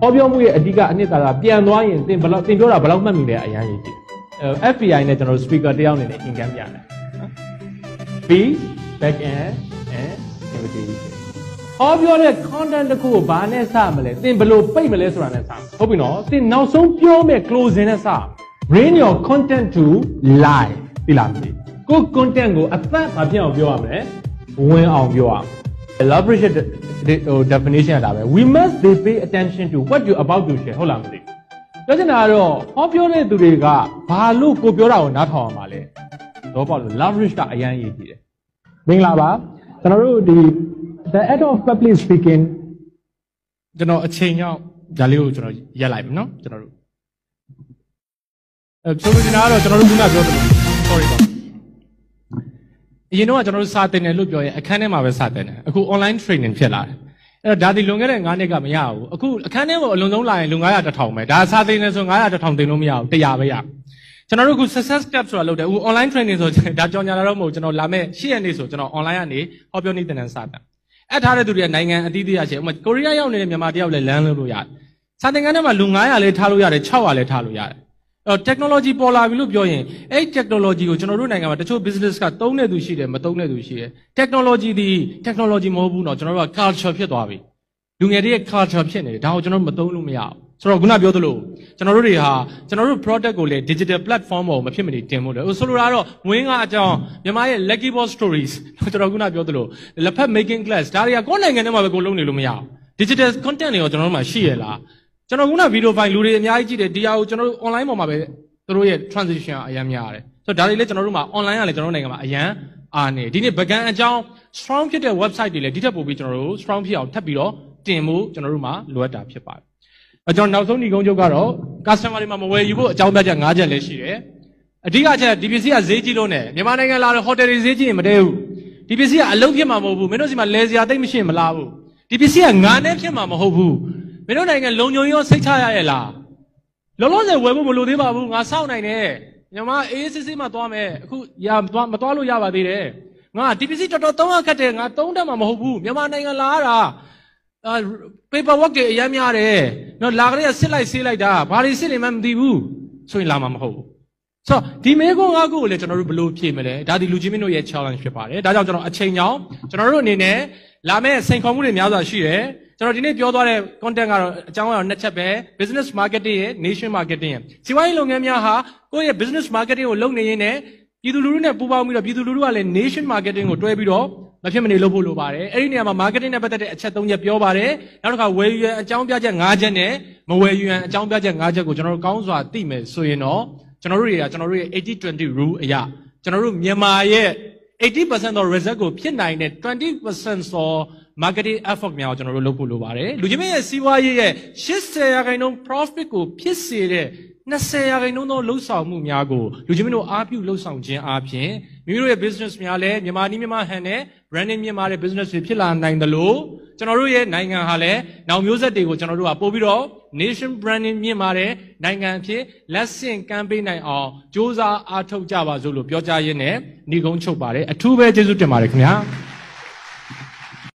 ဟောပြောမှုရဲ့အဓိကအနှစ်သာရပြန်သွားရင်သင်ဘယ်လောက်သင်ပြောတာဘယ်လောက်မှတ်မိလဲအရင်ရေးကြည့် FBI နဲ့ကျွန်တော်တို့ speaker တယောက်အနေနဲ့အင်ကမ်းပြတယ် B back end and activity ဟောပြောတဲ့ content တခုကိုဘာနဲ့စမလဲသင်ဘယ်လိုပိတ်မလဲဆိုတာနဲ့စဟုတ်ပြီနော်သင်နောက်ဆုံးပြောမဲ့ closing နဲ့စ bring your content to life ဒီလားမြေကို content ကိုအသက်မပြတ်အောင်ပြောရမယ်ဝင်အောင်ပြောရမယ် elaborate definition ကဒါပဲ we must they pay attention to what you about to share ဟုတ်လားမသိဘူးပြောချင်တာကတော့ဟောပြောတဲ့သူတွေကဘာလို့ကိုပြောတာကိုနားထောင်ရမှာလဲတော့ပေါ့လို့ leverage ကအရန်ရေးကြည့်တယ်မင်္ဂလာပါကျွန်တော်တို့ဒီ the art of public speaking ကျွန်တော်အချိန်ရောက်ဒါလေးကိုကျွန်တော်ရက်လိုက်ပြီเนาะကျွန်တော်တို့အဲဆိုလိုချင်တာကတော့ကျွန်တော်တို့ခုနပြောတယ် sorry ပါအရင်တော့ကျွန်တော်တို့စာသင်တယ်လို့ပြောရင်အခန်းထဲမှာပဲစာသင်တယ်အခု online training ဖြစ်လာတယ်အဲ့တော့ဒါဒီလွန်ခဲ့တဲ့9နှစ်ကမရဘူးအခုအခန်းထဲမှာအလွန်ဆုံးလာရင်လွန်900 1000ပဲဒါစာသင်တယ်ဆို900 1000သင်လို့မရဘူး100ပဲရကျွန်တော်တို့အခု success step ဆိုတာလုပ်တယ်အခု online training ဆိုဒါကြောင်ညာလာတော့မဟုတ်ကျွန်တော်လာမဲ့10ရက်နေ့ဆိုကျွန်တော် online ကနေဟောပြောနေသင်တန်းစာသင်အဲ့ထားတဲ့သူတွေကနိုင်ငံအသီးသီးရရှိဥပမာကိုရီးယားရောက်နေတဲ့မြန်မာတယောက်လည်းလမ်းလို့လို့ရတယ်စာသင်ခန်းထဲမှာလူ900လည်းထားလို့ရတယ်600လည်းထားလို့ရတယ်အဲ့ technology ပေါ်လာပြီလို့ပြောရင်အဲ့ technology ကိုကျွန်တော်တို့နိုင်ငံမှာတချို့ business ကသုံးတဲ့သူရှိတယ်မသုံးတဲ့သူရှိတယ် technology ဒီ technology မဟုတ်ဘူးเนาะကျွန်တော်တို့က culture ဖြစ်သွားပြီလူငယ်တွေရဲ့ culture ဖြစ်နေတယ်ဒါကိုကျွန်တော်မသုံးလို့မရဘူးဆိုတော့ခုနပြောသလိုကျွန်တော်တို့တွေဟာကျွန်တော်တို့ product ကိုလည်း digital platform ပေါ်မဖြစ်မနေတင်ဖို့လေဆိုလိုတာတော့ဝင်းကအကြောင်းမြန်မာရဲ့ lucky ball stories ကျွန်တော်ခုနပြောသလိုလက်ဖက် making class ဒါတွေကကိုယ်နိုင်ငံထဲမှာပဲကိုယ်လုပ်နေလို့မရဘူး digital content တွေရောကျွန်တော်တို့မှာရှိရလားကျွန်တော်ခုနဗီဒီယိုဖိုင်လူတွေအများကြီးကြည့်တယ်ဒီဟာကိုကျွန်တော်တို့ online ပေါ်မှာပဲသူတို့ရဲ့ transition အများများရတယ်ဆိုတော့ဒါတွေလည်းကျွန်တော်တို့မှာ online ကလည်းကျွန်တော်တို့နိုင်ငံမှာအရန်အားနေဒီနေ့ဗကန်အကြောင်း strong ဖြစ်တဲ့ website တွေလည်းဒီထက်ပိုပြီးကျွန်တော်တို့ strong ဖြစ်အောင်ထပ်ပြီးတော့တင်ဖို့ကျွန်တော်တို့မှာလိုအပ်တာဖြစ်ပါတယ်အကျွန်တော်နောက်ဆုံးညီကုန်းချုပ်ကတော့ customer တွေမှာမဝယ်ယူဖို့အကြောင်းပြချက်၅ချက်လည်းရှိတယ်အဓိကချက်ဒီပစ္စည်းကဈေးကြီးလို့နဲ့မြန်မာနိုင်ငံလာတဲ့ hotel တွေဈေးကြီးရင်မတည့်ဘူးဒီပစ္စည်းကအလုံးဖြစ်မှာမဟုတ်ဘူးမင်းတို့စီမှာလဲစရာတိတ်မရှိရင်မလာဘူးဒီပစ္စည်းကငါနဲ့ဖြစ်မှာမဟုတ်ဘူးမင်းတို့နိုင်ငံလုံခြုံရေးရောစိတ်ချရရဲ့လားလောလောဆယ်ဝယ်ဖို့မလိုသေးပါဘူးငါစောင့်နိုင်တယ်ညမအေးစစ်စစ်မှသွားမယ်အခုရသွားမသွားလို့ရပါသေးတယ်ငါဒီပစ္စည်းတော်တော်သုံးရခက်တယ်ငါသုံးတတ်မှာမဟုတ်ဘူးမြန်မာနိုင်ငံလာရတာအာ paper work တွေအများများတယ်နော်လာကလေးကစစ်လိုက်ဆေးလိုက်တာဘာတွေစစ်နေမှမသိဘူးဆိုရင်လာမှာမဟုတ်ဘူးဆိုတော့ဒီမေခွန်းကားကိုလည်းကျွန်တော်တို့ဘယ်လိုဖြေမလဲဒါဒီလူကြီးမင်းတို့ရဲ့ challenge ဖြစ်ပါတယ်ဒါကြောင့်ကျွန်တော်အချိန်ကြောင်းကျွန်တော်တို့အနေနဲ့လာမယ့်စိန်ခေါ်မှုတွေများစွာရှိတယ်ကျွန်တော်ဒီနေ့ပြောသွားတဲ့ content ကတော့အကြောင်းအရာနှစ်ချက်ပဲ business marketing ရယ် nation marketing ရယ်စီးပွားရေးလုပ်ငန်းများဟာကိုယ့်ရဲ့ business marketing ကိုလုပ်နေရင်းနဲ့ပြည်သူလူထုနဲ့ပူးပေါင်းပြီးတော့ပြည်သူလူထုကလည်း nation marketing ကိုတွဲပြီးတော့မဖြစ်မနေလုပ်ဖို့လိုပါတယ်အဲ့ဒီနေရာမှာ marketing နဲ့ပတ်သက်တဲ့အချက်၃ချက်ပြောပါတယ်နောက်တစ်ခါဝယ်ယူရန်အကြောင်းပြချက်၅ချက်နဲ့မဝယ်ယူရန်အကြောင်းပြချက်၅ချက်ကိုကျွန်တော်တို့ကောင်းစွာသိမယ်ဆိုရင်တော့ကျွန်တော်တို့တွေကကျွန်တော်တို့ရဲ့80-20 rule အရာကျွန်တော်တို့မြန်မာရဲ့80% of result ကိုဖြစ်နိုင်တဲ့20% of marketing effort များကိုကျွန်တော်တို့လုပ်ဖို့လိုပါတယ်လူချင်းမရဲ့စီးပွားရေးရဲ့80ရာခိုင်နှုန်း profit ကိုဖြစ်စေတဲ့20ရာခိုင်နှုန်းသောလှုပ်ဆောင်မှုများကိုလူချင်းမတို့အားပြုလှုပ်ဆောင်ခြင်းအားဖြင့်မိမိတို့ရဲ့ business များလည်းမြန်မာနီးမြန်မာဟန်နဲ့ branding မြန်မာတဲ့ business တွေဖြစ်လာနိုင်သလိုကျွန်တော်တို့ရဲ့နိုင်ငံဟာလည်းနောက်မျိုးဆက်တွေကိုကျွန်တော်တို့ကပို့ပြီးတော့ nation branding မြင့်မာတဲ့နိုင်ငံအဖြစ်လက်ဆင့်ကမ်းပေးနိုင်အောင်စ조사အားထုတ်ကြပါစို့လို့ပြောကြားရင်းနဲ့ညီကုန်းချုပ်ပါတယ်အထူးပဲကျေးဇူးတင်ပါတယ်ခင်ဗျာ